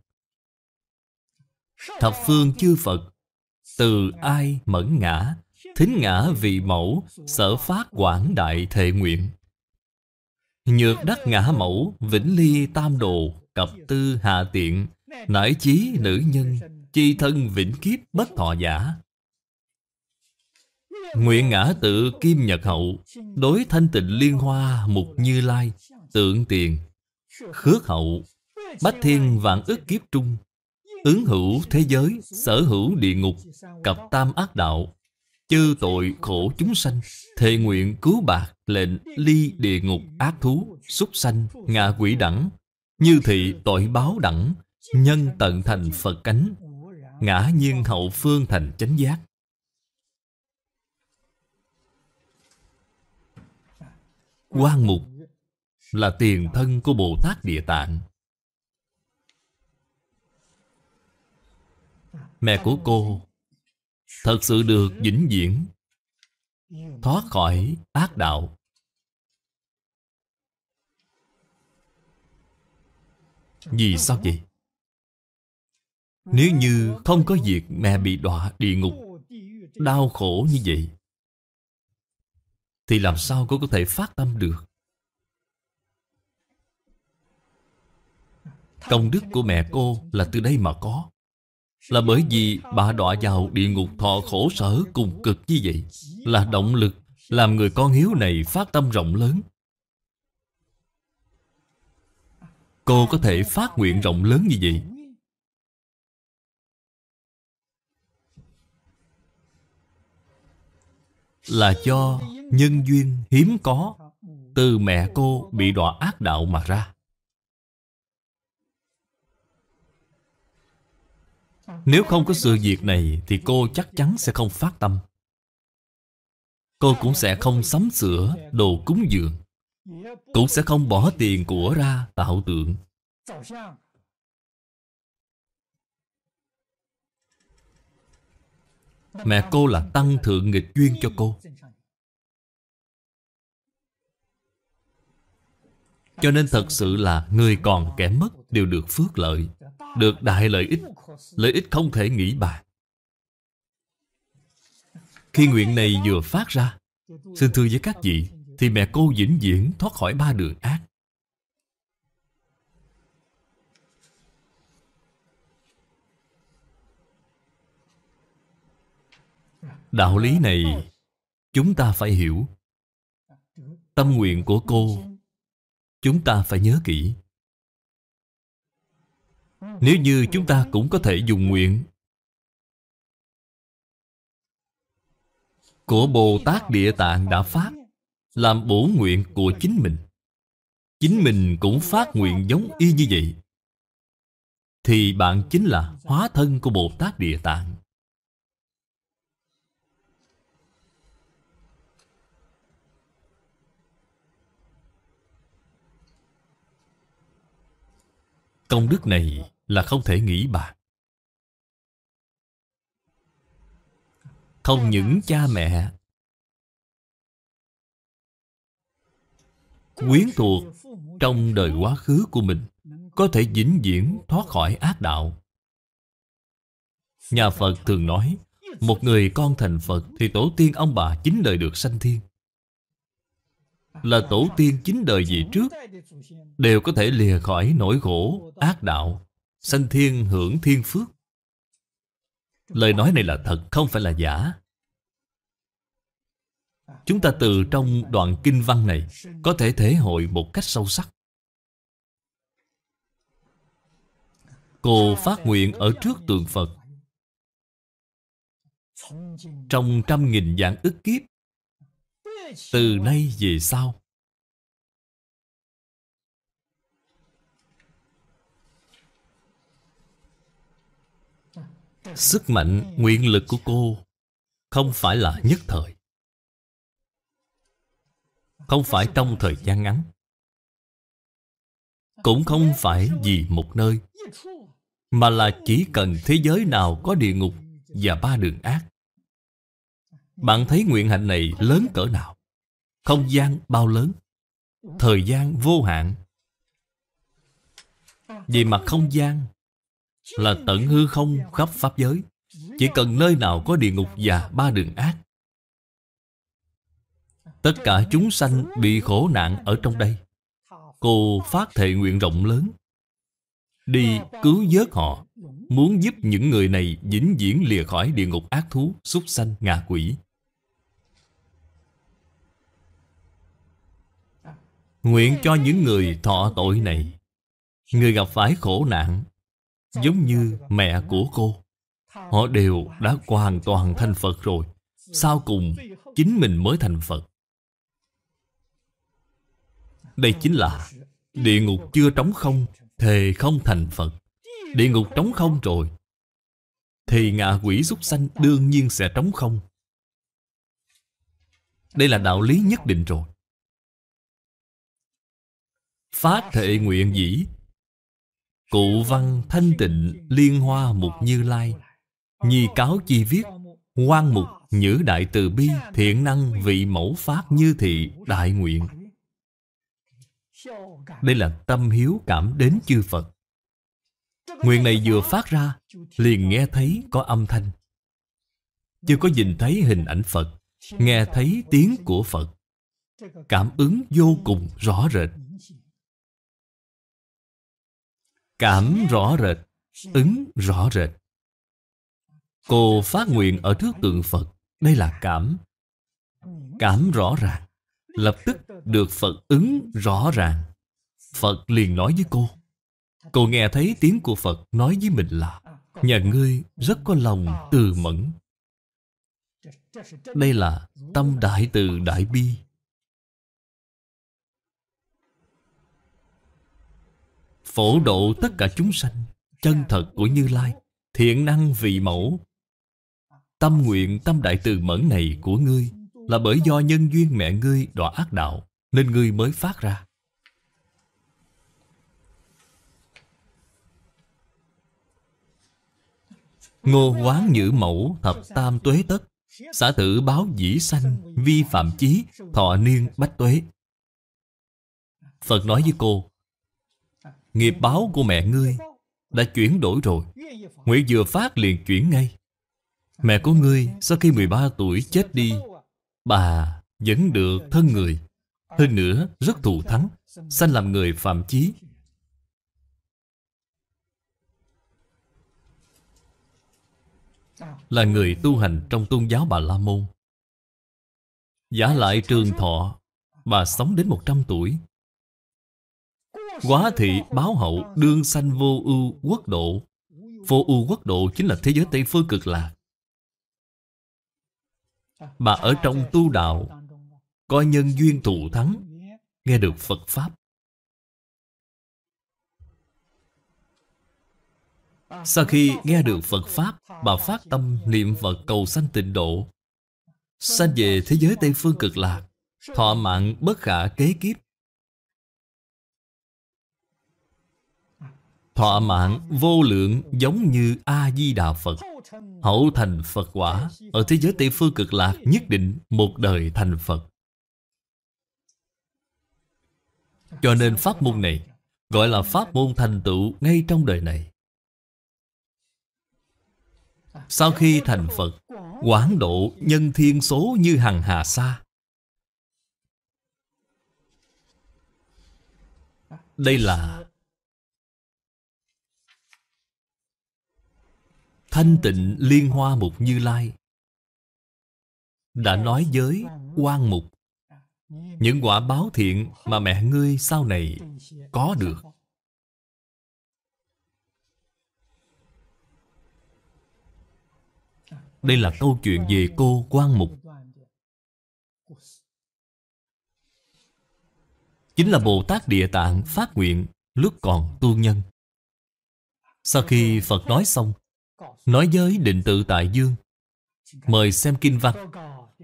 Thập phương chư Phật Từ ai mẫn ngã Thính ngã vị mẫu Sở phát quảng đại thệ nguyện Nhược đắc ngã mẫu Vĩnh ly tam đồ Cập tư hạ tiện Nải chí nữ nhân Chi thân vĩnh kiếp bất thọ giả Nguyện ngã tự kim nhật hậu Đối thanh tịnh liên hoa mục như lai Tượng tiền Khước hậu Bách thiên vạn ức kiếp trung Ứng hữu thế giới Sở hữu địa ngục Cặp tam ác đạo Chư tội khổ chúng sanh Thề nguyện cứu bạc lệnh Ly địa ngục ác thú Súc sanh ngạ quỷ đẳng Như thị tội báo đẳng Nhân tận thành Phật cánh Ngã nhiên hậu phương thành chánh giác Quan mục là tiền thân của Bồ Tát Địa Tạng. Mẹ của cô thật sự được vĩnh viễn thoát khỏi ác đạo. Vì sao vậy? Nếu như không có việc mẹ bị đọa địa ngục Đau khổ như vậy Thì làm sao cô có thể phát tâm được Công đức của mẹ cô là từ đây mà có Là bởi vì bà đọa vào địa ngục thọ khổ sở cùng cực như vậy Là động lực làm người con hiếu này phát tâm rộng lớn Cô có thể phát nguyện rộng lớn như vậy Là cho nhân duyên hiếm có Từ mẹ cô bị đọa ác đạo mà ra Nếu không có sự việc này Thì cô chắc chắn sẽ không phát tâm Cô cũng sẽ không sắm sửa đồ cúng dường Cũng sẽ không bỏ tiền của ra tạo tượng Mẹ cô là tăng thượng nghịch duyên cho cô Cho nên thật sự là người còn kẻ mất đều được phước lợi được đại lợi ích, lợi ích không thể nghĩ bàn. Khi nguyện này vừa phát ra, xin thưa với các vị, thì mẹ cô vĩnh viễn thoát khỏi ba đường ác. Đạo lý này chúng ta phải hiểu. Tâm nguyện của cô chúng ta phải nhớ kỹ. Nếu như chúng ta cũng có thể dùng nguyện Của Bồ Tát Địa Tạng đã phát Làm bổ nguyện của chính mình Chính mình cũng phát nguyện giống y như vậy Thì bạn chính là hóa thân của Bồ Tát Địa Tạng Công đức này là không thể nghĩ bàn. Không dạ, những vâng. cha mẹ quyến thuộc trong đời quá khứ của mình có thể vĩnh viễn thoát khỏi ác đạo. Nhà Phật thường nói một người con thành Phật thì tổ tiên ông bà chính đời được sanh thiên. Là tổ tiên chính đời gì trước đều có thể lìa khỏi nỗi khổ, ác đạo. Sanh thiên hưởng thiên phước Lời nói này là thật không phải là giả Chúng ta từ trong đoạn kinh văn này Có thể thể hội một cách sâu sắc Cô phát nguyện ở trước tượng Phật Trong trăm nghìn dạng ức kiếp Từ nay về sau Sức mạnh, nguyện lực của cô Không phải là nhất thời Không phải trong thời gian ngắn Cũng không phải vì một nơi Mà là chỉ cần thế giới nào có địa ngục Và ba đường ác Bạn thấy nguyện hạnh này lớn cỡ nào Không gian bao lớn Thời gian vô hạn Về mặt không gian là tận hư không khắp Pháp giới Chỉ cần nơi nào có địa ngục và ba đường ác Tất cả chúng sanh bị khổ nạn ở trong đây Cô phát thệ nguyện rộng lớn Đi cứu vớt họ Muốn giúp những người này vĩnh viễn lìa khỏi địa ngục ác thú Súc sanh ngạ quỷ Nguyện cho những người thọ tội này Người gặp phải khổ nạn giống như mẹ của cô họ đều đã hoàn toàn thành phật rồi sau cùng chính mình mới thành phật đây chính là địa ngục chưa trống không thề không thành phật địa ngục trống không rồi thì ngạ quỷ súc sanh đương nhiên sẽ trống không đây là đạo lý nhất định rồi phát thệ nguyện dĩ Cụ văn thanh tịnh liên hoa mục như lai Nhi cáo chi viết Quan mục nhữ đại từ bi Thiện năng vị mẫu phát như thị đại nguyện Đây là tâm hiếu cảm đến chư Phật Nguyện này vừa phát ra Liền nghe thấy có âm thanh Chưa có nhìn thấy hình ảnh Phật Nghe thấy tiếng của Phật Cảm ứng vô cùng rõ rệt Cảm rõ rệt Ứng rõ rệt Cô phát nguyện ở trước tượng Phật Đây là cảm Cảm rõ ràng Lập tức được Phật ứng rõ ràng Phật liền nói với cô Cô nghe thấy tiếng của Phật nói với mình là Nhà ngươi rất có lòng từ mẫn Đây là tâm đại từ đại bi phổ độ tất cả chúng sanh chân thật của như lai thiện năng vị mẫu tâm nguyện tâm đại từ mẫn này của ngươi là bởi do nhân duyên mẹ ngươi đọa ác đạo nên ngươi mới phát ra ngô quán nhữ mẫu thập tam tuế tất xã tử báo dĩ sanh vi phạm chí thọ niên bách tuế phật nói với cô Nghiệp báo của mẹ ngươi Đã chuyển đổi rồi Nguyện vừa phát liền chuyển ngay Mẹ của ngươi sau khi 13 tuổi chết đi Bà vẫn được thân người Hơn nữa rất thù thắng Sanh làm người phạm chí Là người tu hành trong tôn giáo Bà La Môn Giả lại trường thọ Bà sống đến 100 tuổi Quá thị báo hậu đương sanh vô ưu quốc độ Vô ưu quốc độ chính là thế giới Tây Phương cực lạc Bà ở trong tu đạo Coi nhân duyên thù thắng Nghe được Phật Pháp Sau khi nghe được Phật Pháp Bà phát tâm niệm Phật cầu sanh tịnh độ Sanh về thế giới Tây Phương cực lạc Thọ mạng bất khả kế kiếp Thọ mạng vô lượng giống như A-di-đà Phật Hậu thành Phật quả Ở thế giới Tây Phương cực lạc nhất định một đời thành Phật Cho nên pháp môn này Gọi là pháp môn thành tựu ngay trong đời này Sau khi thành Phật Quảng độ nhân thiên số như hằng hà sa Đây là Thanh tịnh liên hoa mục Như Lai Đã nói với quan mục Những quả báo thiện mà mẹ ngươi sau này có được Đây là câu chuyện về cô quan mục Chính là Bồ Tát Địa Tạng phát nguyện lúc còn tu nhân Sau khi Phật nói xong Nói với định tự tại dương Mời xem kinh văn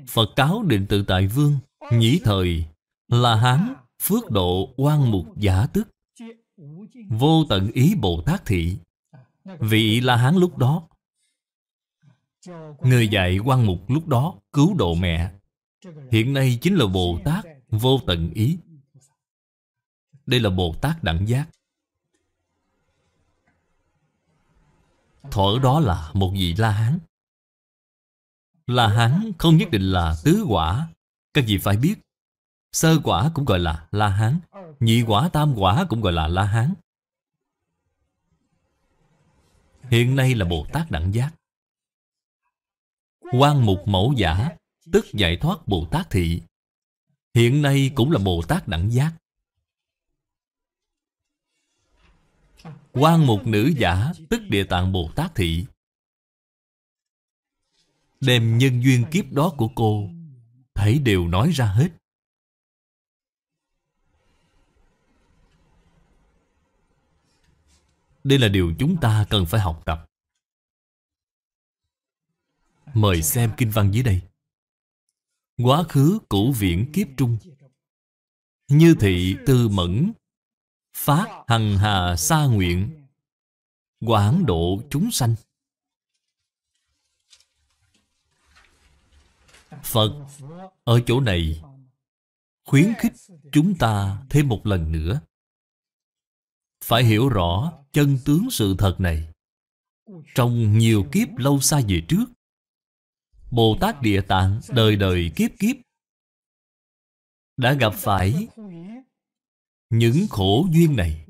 Phật cáo định tự tại vương Nhĩ thời Là hán Phước độ quan mục giả tức Vô tận ý Bồ Tát thị Vị là Hán lúc đó Người dạy quan mục lúc đó cứu độ mẹ Hiện nay chính là Bồ Tát vô tận ý Đây là Bồ Tát đẳng giác Thuở đó là một vị La Hán La Hán không nhất định là tứ quả Các vị phải biết Sơ quả cũng gọi là La Hán Nhị quả tam quả cũng gọi là La Hán Hiện nay là Bồ Tát Đẳng Giác quan mục mẫu giả Tức giải thoát Bồ Tát Thị Hiện nay cũng là Bồ Tát Đẳng Giác quan một nữ giả Tức Địa Tạng Bồ Tát Thị Đem nhân duyên kiếp đó của cô Thấy đều nói ra hết Đây là điều chúng ta cần phải học tập Mời xem kinh văn dưới đây Quá khứ cũ viễn kiếp trung Như thị tư mẫn Phát hằng hà xa nguyện Quảng độ chúng sanh Phật ở chỗ này khuyến khích chúng ta thêm một lần nữa phải hiểu rõ chân tướng sự thật này trong nhiều kiếp lâu xa về trước bồ tát địa tạng đời đời kiếp kiếp đã gặp phải những khổ duyên này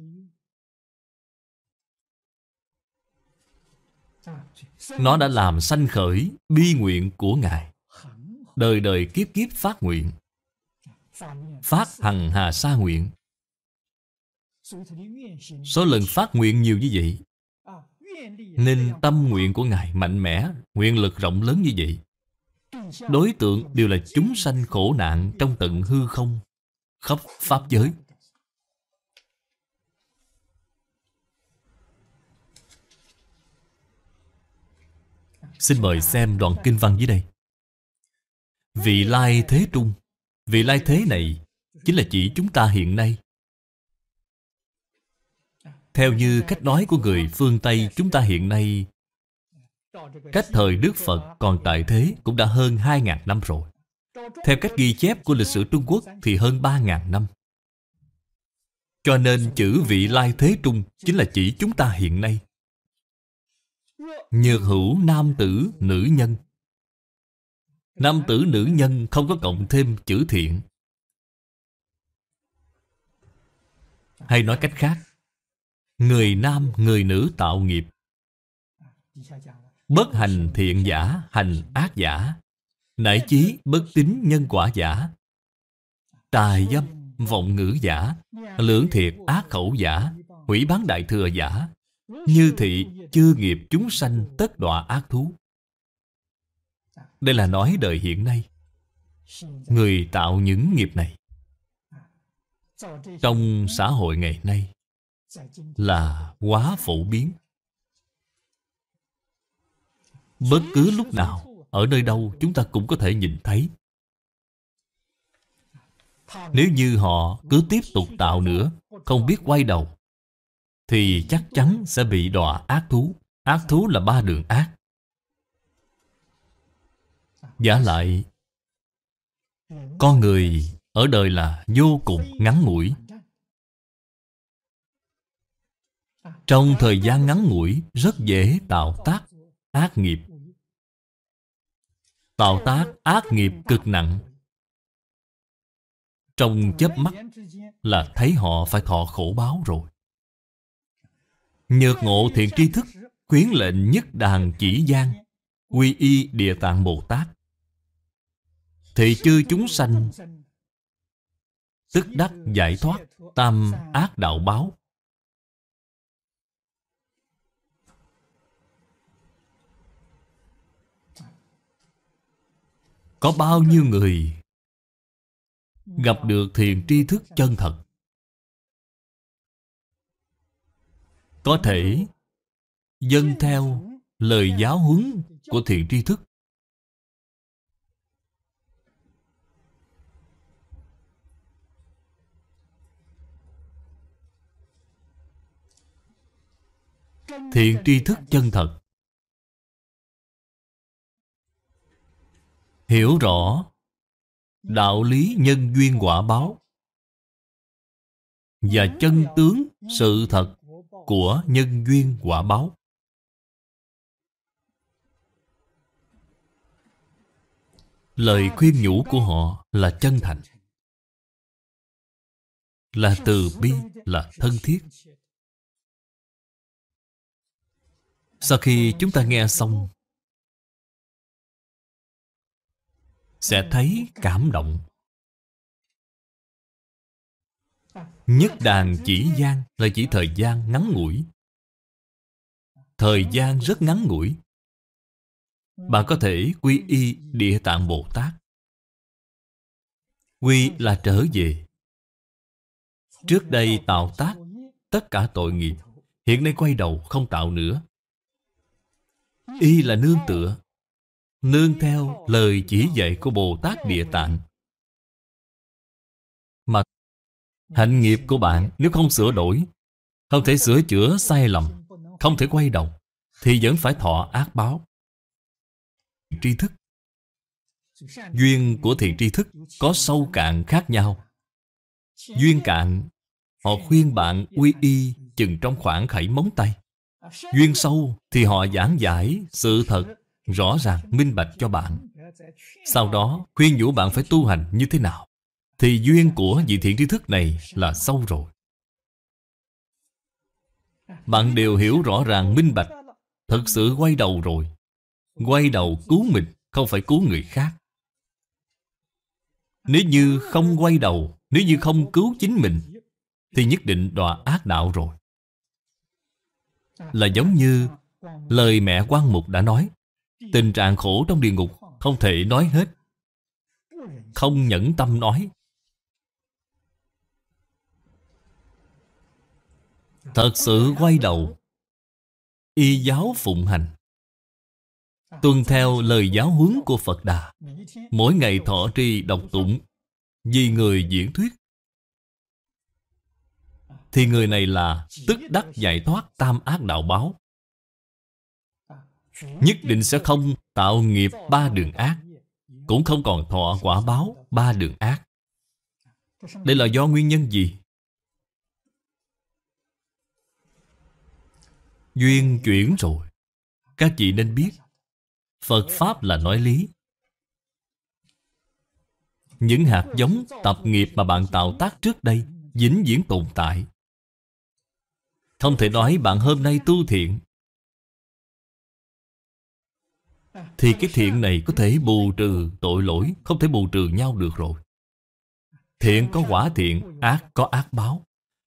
nó đã làm sanh khởi bi nguyện của ngài đời đời kiếp kiếp phát nguyện phát hằng hà sa nguyện số lần phát nguyện nhiều như vậy nên tâm nguyện của ngài mạnh mẽ nguyện lực rộng lớn như vậy đối tượng đều là chúng sanh khổ nạn trong tận hư không khắp pháp giới Xin mời xem đoạn kinh văn dưới đây Vị lai thế trung Vị lai thế này Chính là chỉ chúng ta hiện nay Theo như cách nói của người phương Tây Chúng ta hiện nay Cách thời Đức Phật còn tại thế Cũng đã hơn 2.000 năm rồi Theo cách ghi chép của lịch sử Trung Quốc Thì hơn 3.000 năm Cho nên chữ vị lai thế trung Chính là chỉ chúng ta hiện nay Nhược hữu nam tử nữ nhân Nam tử nữ nhân không có cộng thêm chữ thiện Hay nói cách khác Người nam người nữ tạo nghiệp Bất hành thiện giả hành ác giả nảy chí bất tín nhân quả giả Tài dâm vọng ngữ giả Lưỡng thiệt ác khẩu giả Hủy bán đại thừa giả như thị chư nghiệp chúng sanh tất đọa ác thú Đây là nói đời hiện nay Người tạo những nghiệp này Trong xã hội ngày nay Là quá phổ biến Bất cứ lúc nào Ở nơi đâu chúng ta cũng có thể nhìn thấy Nếu như họ cứ tiếp tục tạo nữa Không biết quay đầu thì chắc chắn sẽ bị đọa ác thú. Ác thú là ba đường ác. Giả lại, con người ở đời là vô cùng ngắn ngủi. Trong thời gian ngắn ngủi rất dễ tạo tác ác nghiệp. Tạo tác ác nghiệp cực nặng. Trong chớp mắt là thấy họ phải thọ khổ báo rồi. Nhược ngộ thiện tri thức Khuyến lệnh nhất đàn chỉ gian Quy y địa tạng Bồ Tát Thị chư chúng sanh Tức đắc giải thoát Tam ác đạo báo Có bao nhiêu người Gặp được thiền tri thức chân thật có thể dâng theo lời giáo huấn của thiện tri thức thiện tri thức chân thật hiểu rõ đạo lý nhân duyên quả báo và chân tướng sự thật của nhân duyên quả báo. Lời khuyên nhủ của họ là chân thành Là từ bi, là thân thiết Sau khi chúng ta nghe xong Sẽ thấy cảm động Nhất đàn chỉ gian là chỉ thời gian ngắn ngủi. Thời gian rất ngắn ngủi. Bạn có thể quy y Địa Tạng Bồ Tát. Quy là trở về. Trước đây tạo tác tất cả tội nghiệp, hiện nay quay đầu không tạo nữa. Y là nương tựa, nương theo lời chỉ dạy của Bồ Tát Địa Tạng mà Hạnh nghiệp của bạn nếu không sửa đổi Không thể sửa chữa sai lầm Không thể quay đầu Thì vẫn phải thọ ác báo Tri thức Duyên của thiện tri thức có sâu cạn khác nhau Duyên cạn Họ khuyên bạn uy y chừng trong khoảng khẩy móng tay Duyên sâu thì họ giảng giải sự thật rõ ràng minh bạch cho bạn Sau đó khuyên nhủ bạn phải tu hành như thế nào thì duyên của vị thiện tri thức này là sâu rồi Bạn đều hiểu rõ ràng minh bạch Thật sự quay đầu rồi Quay đầu cứu mình Không phải cứu người khác Nếu như không quay đầu Nếu như không cứu chính mình Thì nhất định đọa ác đạo rồi Là giống như Lời mẹ quan mục đã nói Tình trạng khổ trong địa ngục Không thể nói hết Không nhẫn tâm nói Thật sự quay đầu Y giáo phụng hành Tuân theo lời giáo huấn của Phật Đà Mỗi ngày thọ trì đọc tụng Vì người diễn thuyết Thì người này là tức đắc giải thoát tam ác đạo báo Nhất định sẽ không tạo nghiệp ba đường ác Cũng không còn thọ quả báo ba đường ác Đây là do nguyên nhân gì? Duyên chuyển rồi Các vị nên biết Phật Pháp là nói lý Những hạt giống tập nghiệp mà bạn tạo tác trước đây vĩnh viễn tồn tại Không thể nói bạn hôm nay tu thiện Thì cái thiện này có thể bù trừ tội lỗi Không thể bù trừ nhau được rồi Thiện có quả thiện, ác có ác báo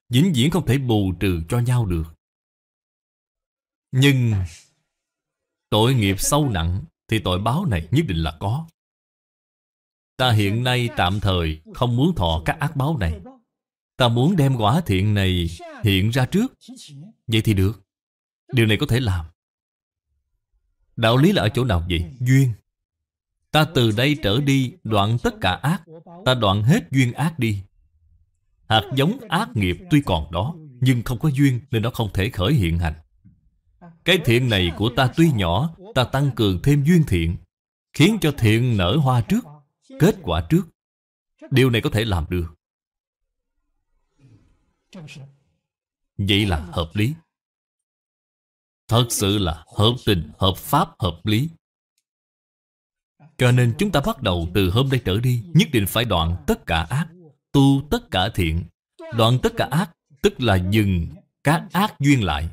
Vĩnh viễn không thể bù trừ cho nhau được nhưng tội nghiệp sâu nặng thì tội báo này nhất định là có. Ta hiện nay tạm thời không muốn thọ các ác báo này. Ta muốn đem quả thiện này hiện ra trước. Vậy thì được. Điều này có thể làm. Đạo lý là ở chỗ nào vậy? Duyên. Ta từ đây trở đi đoạn tất cả ác. Ta đoạn hết duyên ác đi. Hạt giống ác nghiệp tuy còn đó, nhưng không có duyên nên nó không thể khởi hiện hành. Cái thiện này của ta tuy nhỏ Ta tăng cường thêm duyên thiện Khiến cho thiện nở hoa trước Kết quả trước Điều này có thể làm được Vậy là hợp lý Thật sự là hợp tình, hợp pháp, hợp lý Cho nên chúng ta bắt đầu từ hôm nay trở đi Nhất định phải đoạn tất cả ác Tu tất cả thiện Đoạn tất cả ác Tức là dừng các ác duyên lại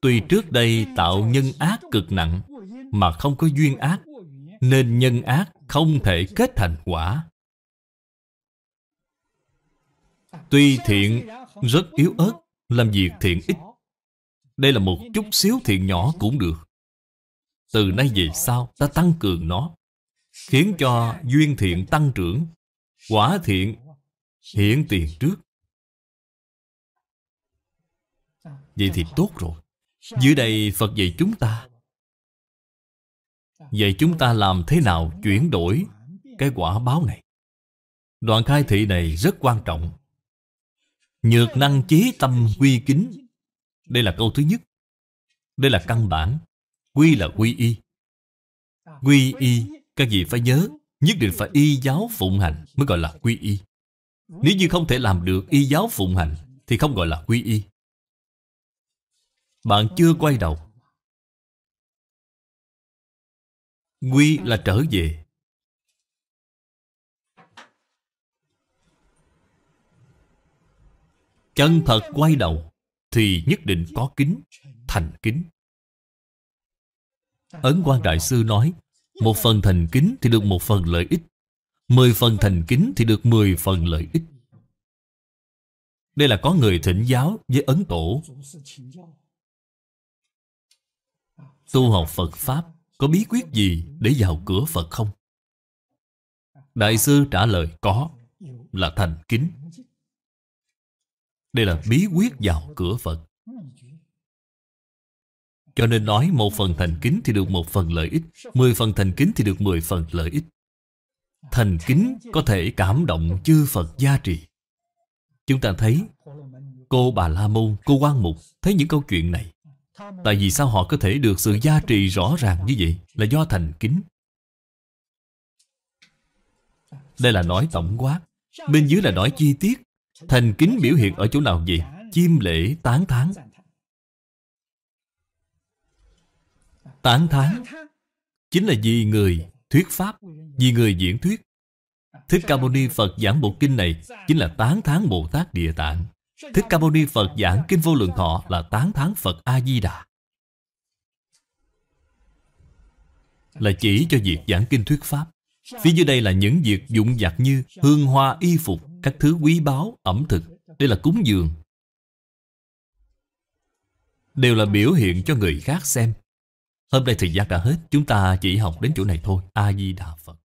Tuy trước đây tạo nhân ác cực nặng Mà không có duyên ác Nên nhân ác không thể kết thành quả Tuy thiện rất yếu ớt Làm việc thiện ít Đây là một chút xíu thiện nhỏ cũng được Từ nay về sau ta tăng cường nó Khiến cho duyên thiện tăng trưởng Quả thiện hiển tiền trước Vậy thì tốt rồi dưới đây Phật dạy chúng ta Dạy chúng ta làm thế nào chuyển đổi cái quả báo này Đoạn khai thị này rất quan trọng Nhược năng chế tâm quy kính Đây là câu thứ nhất Đây là căn bản Quy là quy y Quy y, các vị phải nhớ Nhất định phải y giáo phụng hành Mới gọi là quy y Nếu như không thể làm được y giáo phụng hành Thì không gọi là quy y bạn chưa quay đầu Quy là trở về Chân thật quay đầu Thì nhất định có kính Thành kính Ấn quan đại sư nói Một phần thành kính thì được một phần lợi ích Mười phần thành kính thì được mười phần lợi ích đây là có người thỉnh giáo với Ấn Tổ Tu học Phật Pháp có bí quyết gì để vào cửa Phật không? Đại sư trả lời có là thành kính. Đây là bí quyết vào cửa Phật. Cho nên nói một phần thành kính thì được một phần lợi ích, mười phần thành kính thì được mười phần lợi ích. Thành kính có thể cảm động chư Phật gia trì. Chúng ta thấy cô Bà La Môn, cô quan Mục thấy những câu chuyện này Tại vì sao họ có thể được sự gia trì rõ ràng như vậy Là do thành kính Đây là nói tổng quát Bên dưới là nói chi tiết Thành kính biểu hiện ở chỗ nào vậy Chiêm lễ tán thán Tán thán Chính là vì người thuyết pháp Vì người diễn thuyết Thích Ca Mâu Ni Phật giảng bộ kinh này Chính là tán thán Bồ Tát Địa Tạng Thích Ca Mâu Ni Phật giảng Kinh Vô Lượng Thọ là tán thán Phật A-di-đà Là chỉ cho việc giảng kinh thuyết Pháp Phía dưới đây là những việc dụng dặt như Hương hoa y phục, các thứ quý báu, ẩm thực Đây là cúng dường Đều là biểu hiện cho người khác xem Hôm nay thời gian đã hết Chúng ta chỉ học đến chỗ này thôi A-di-đà Phật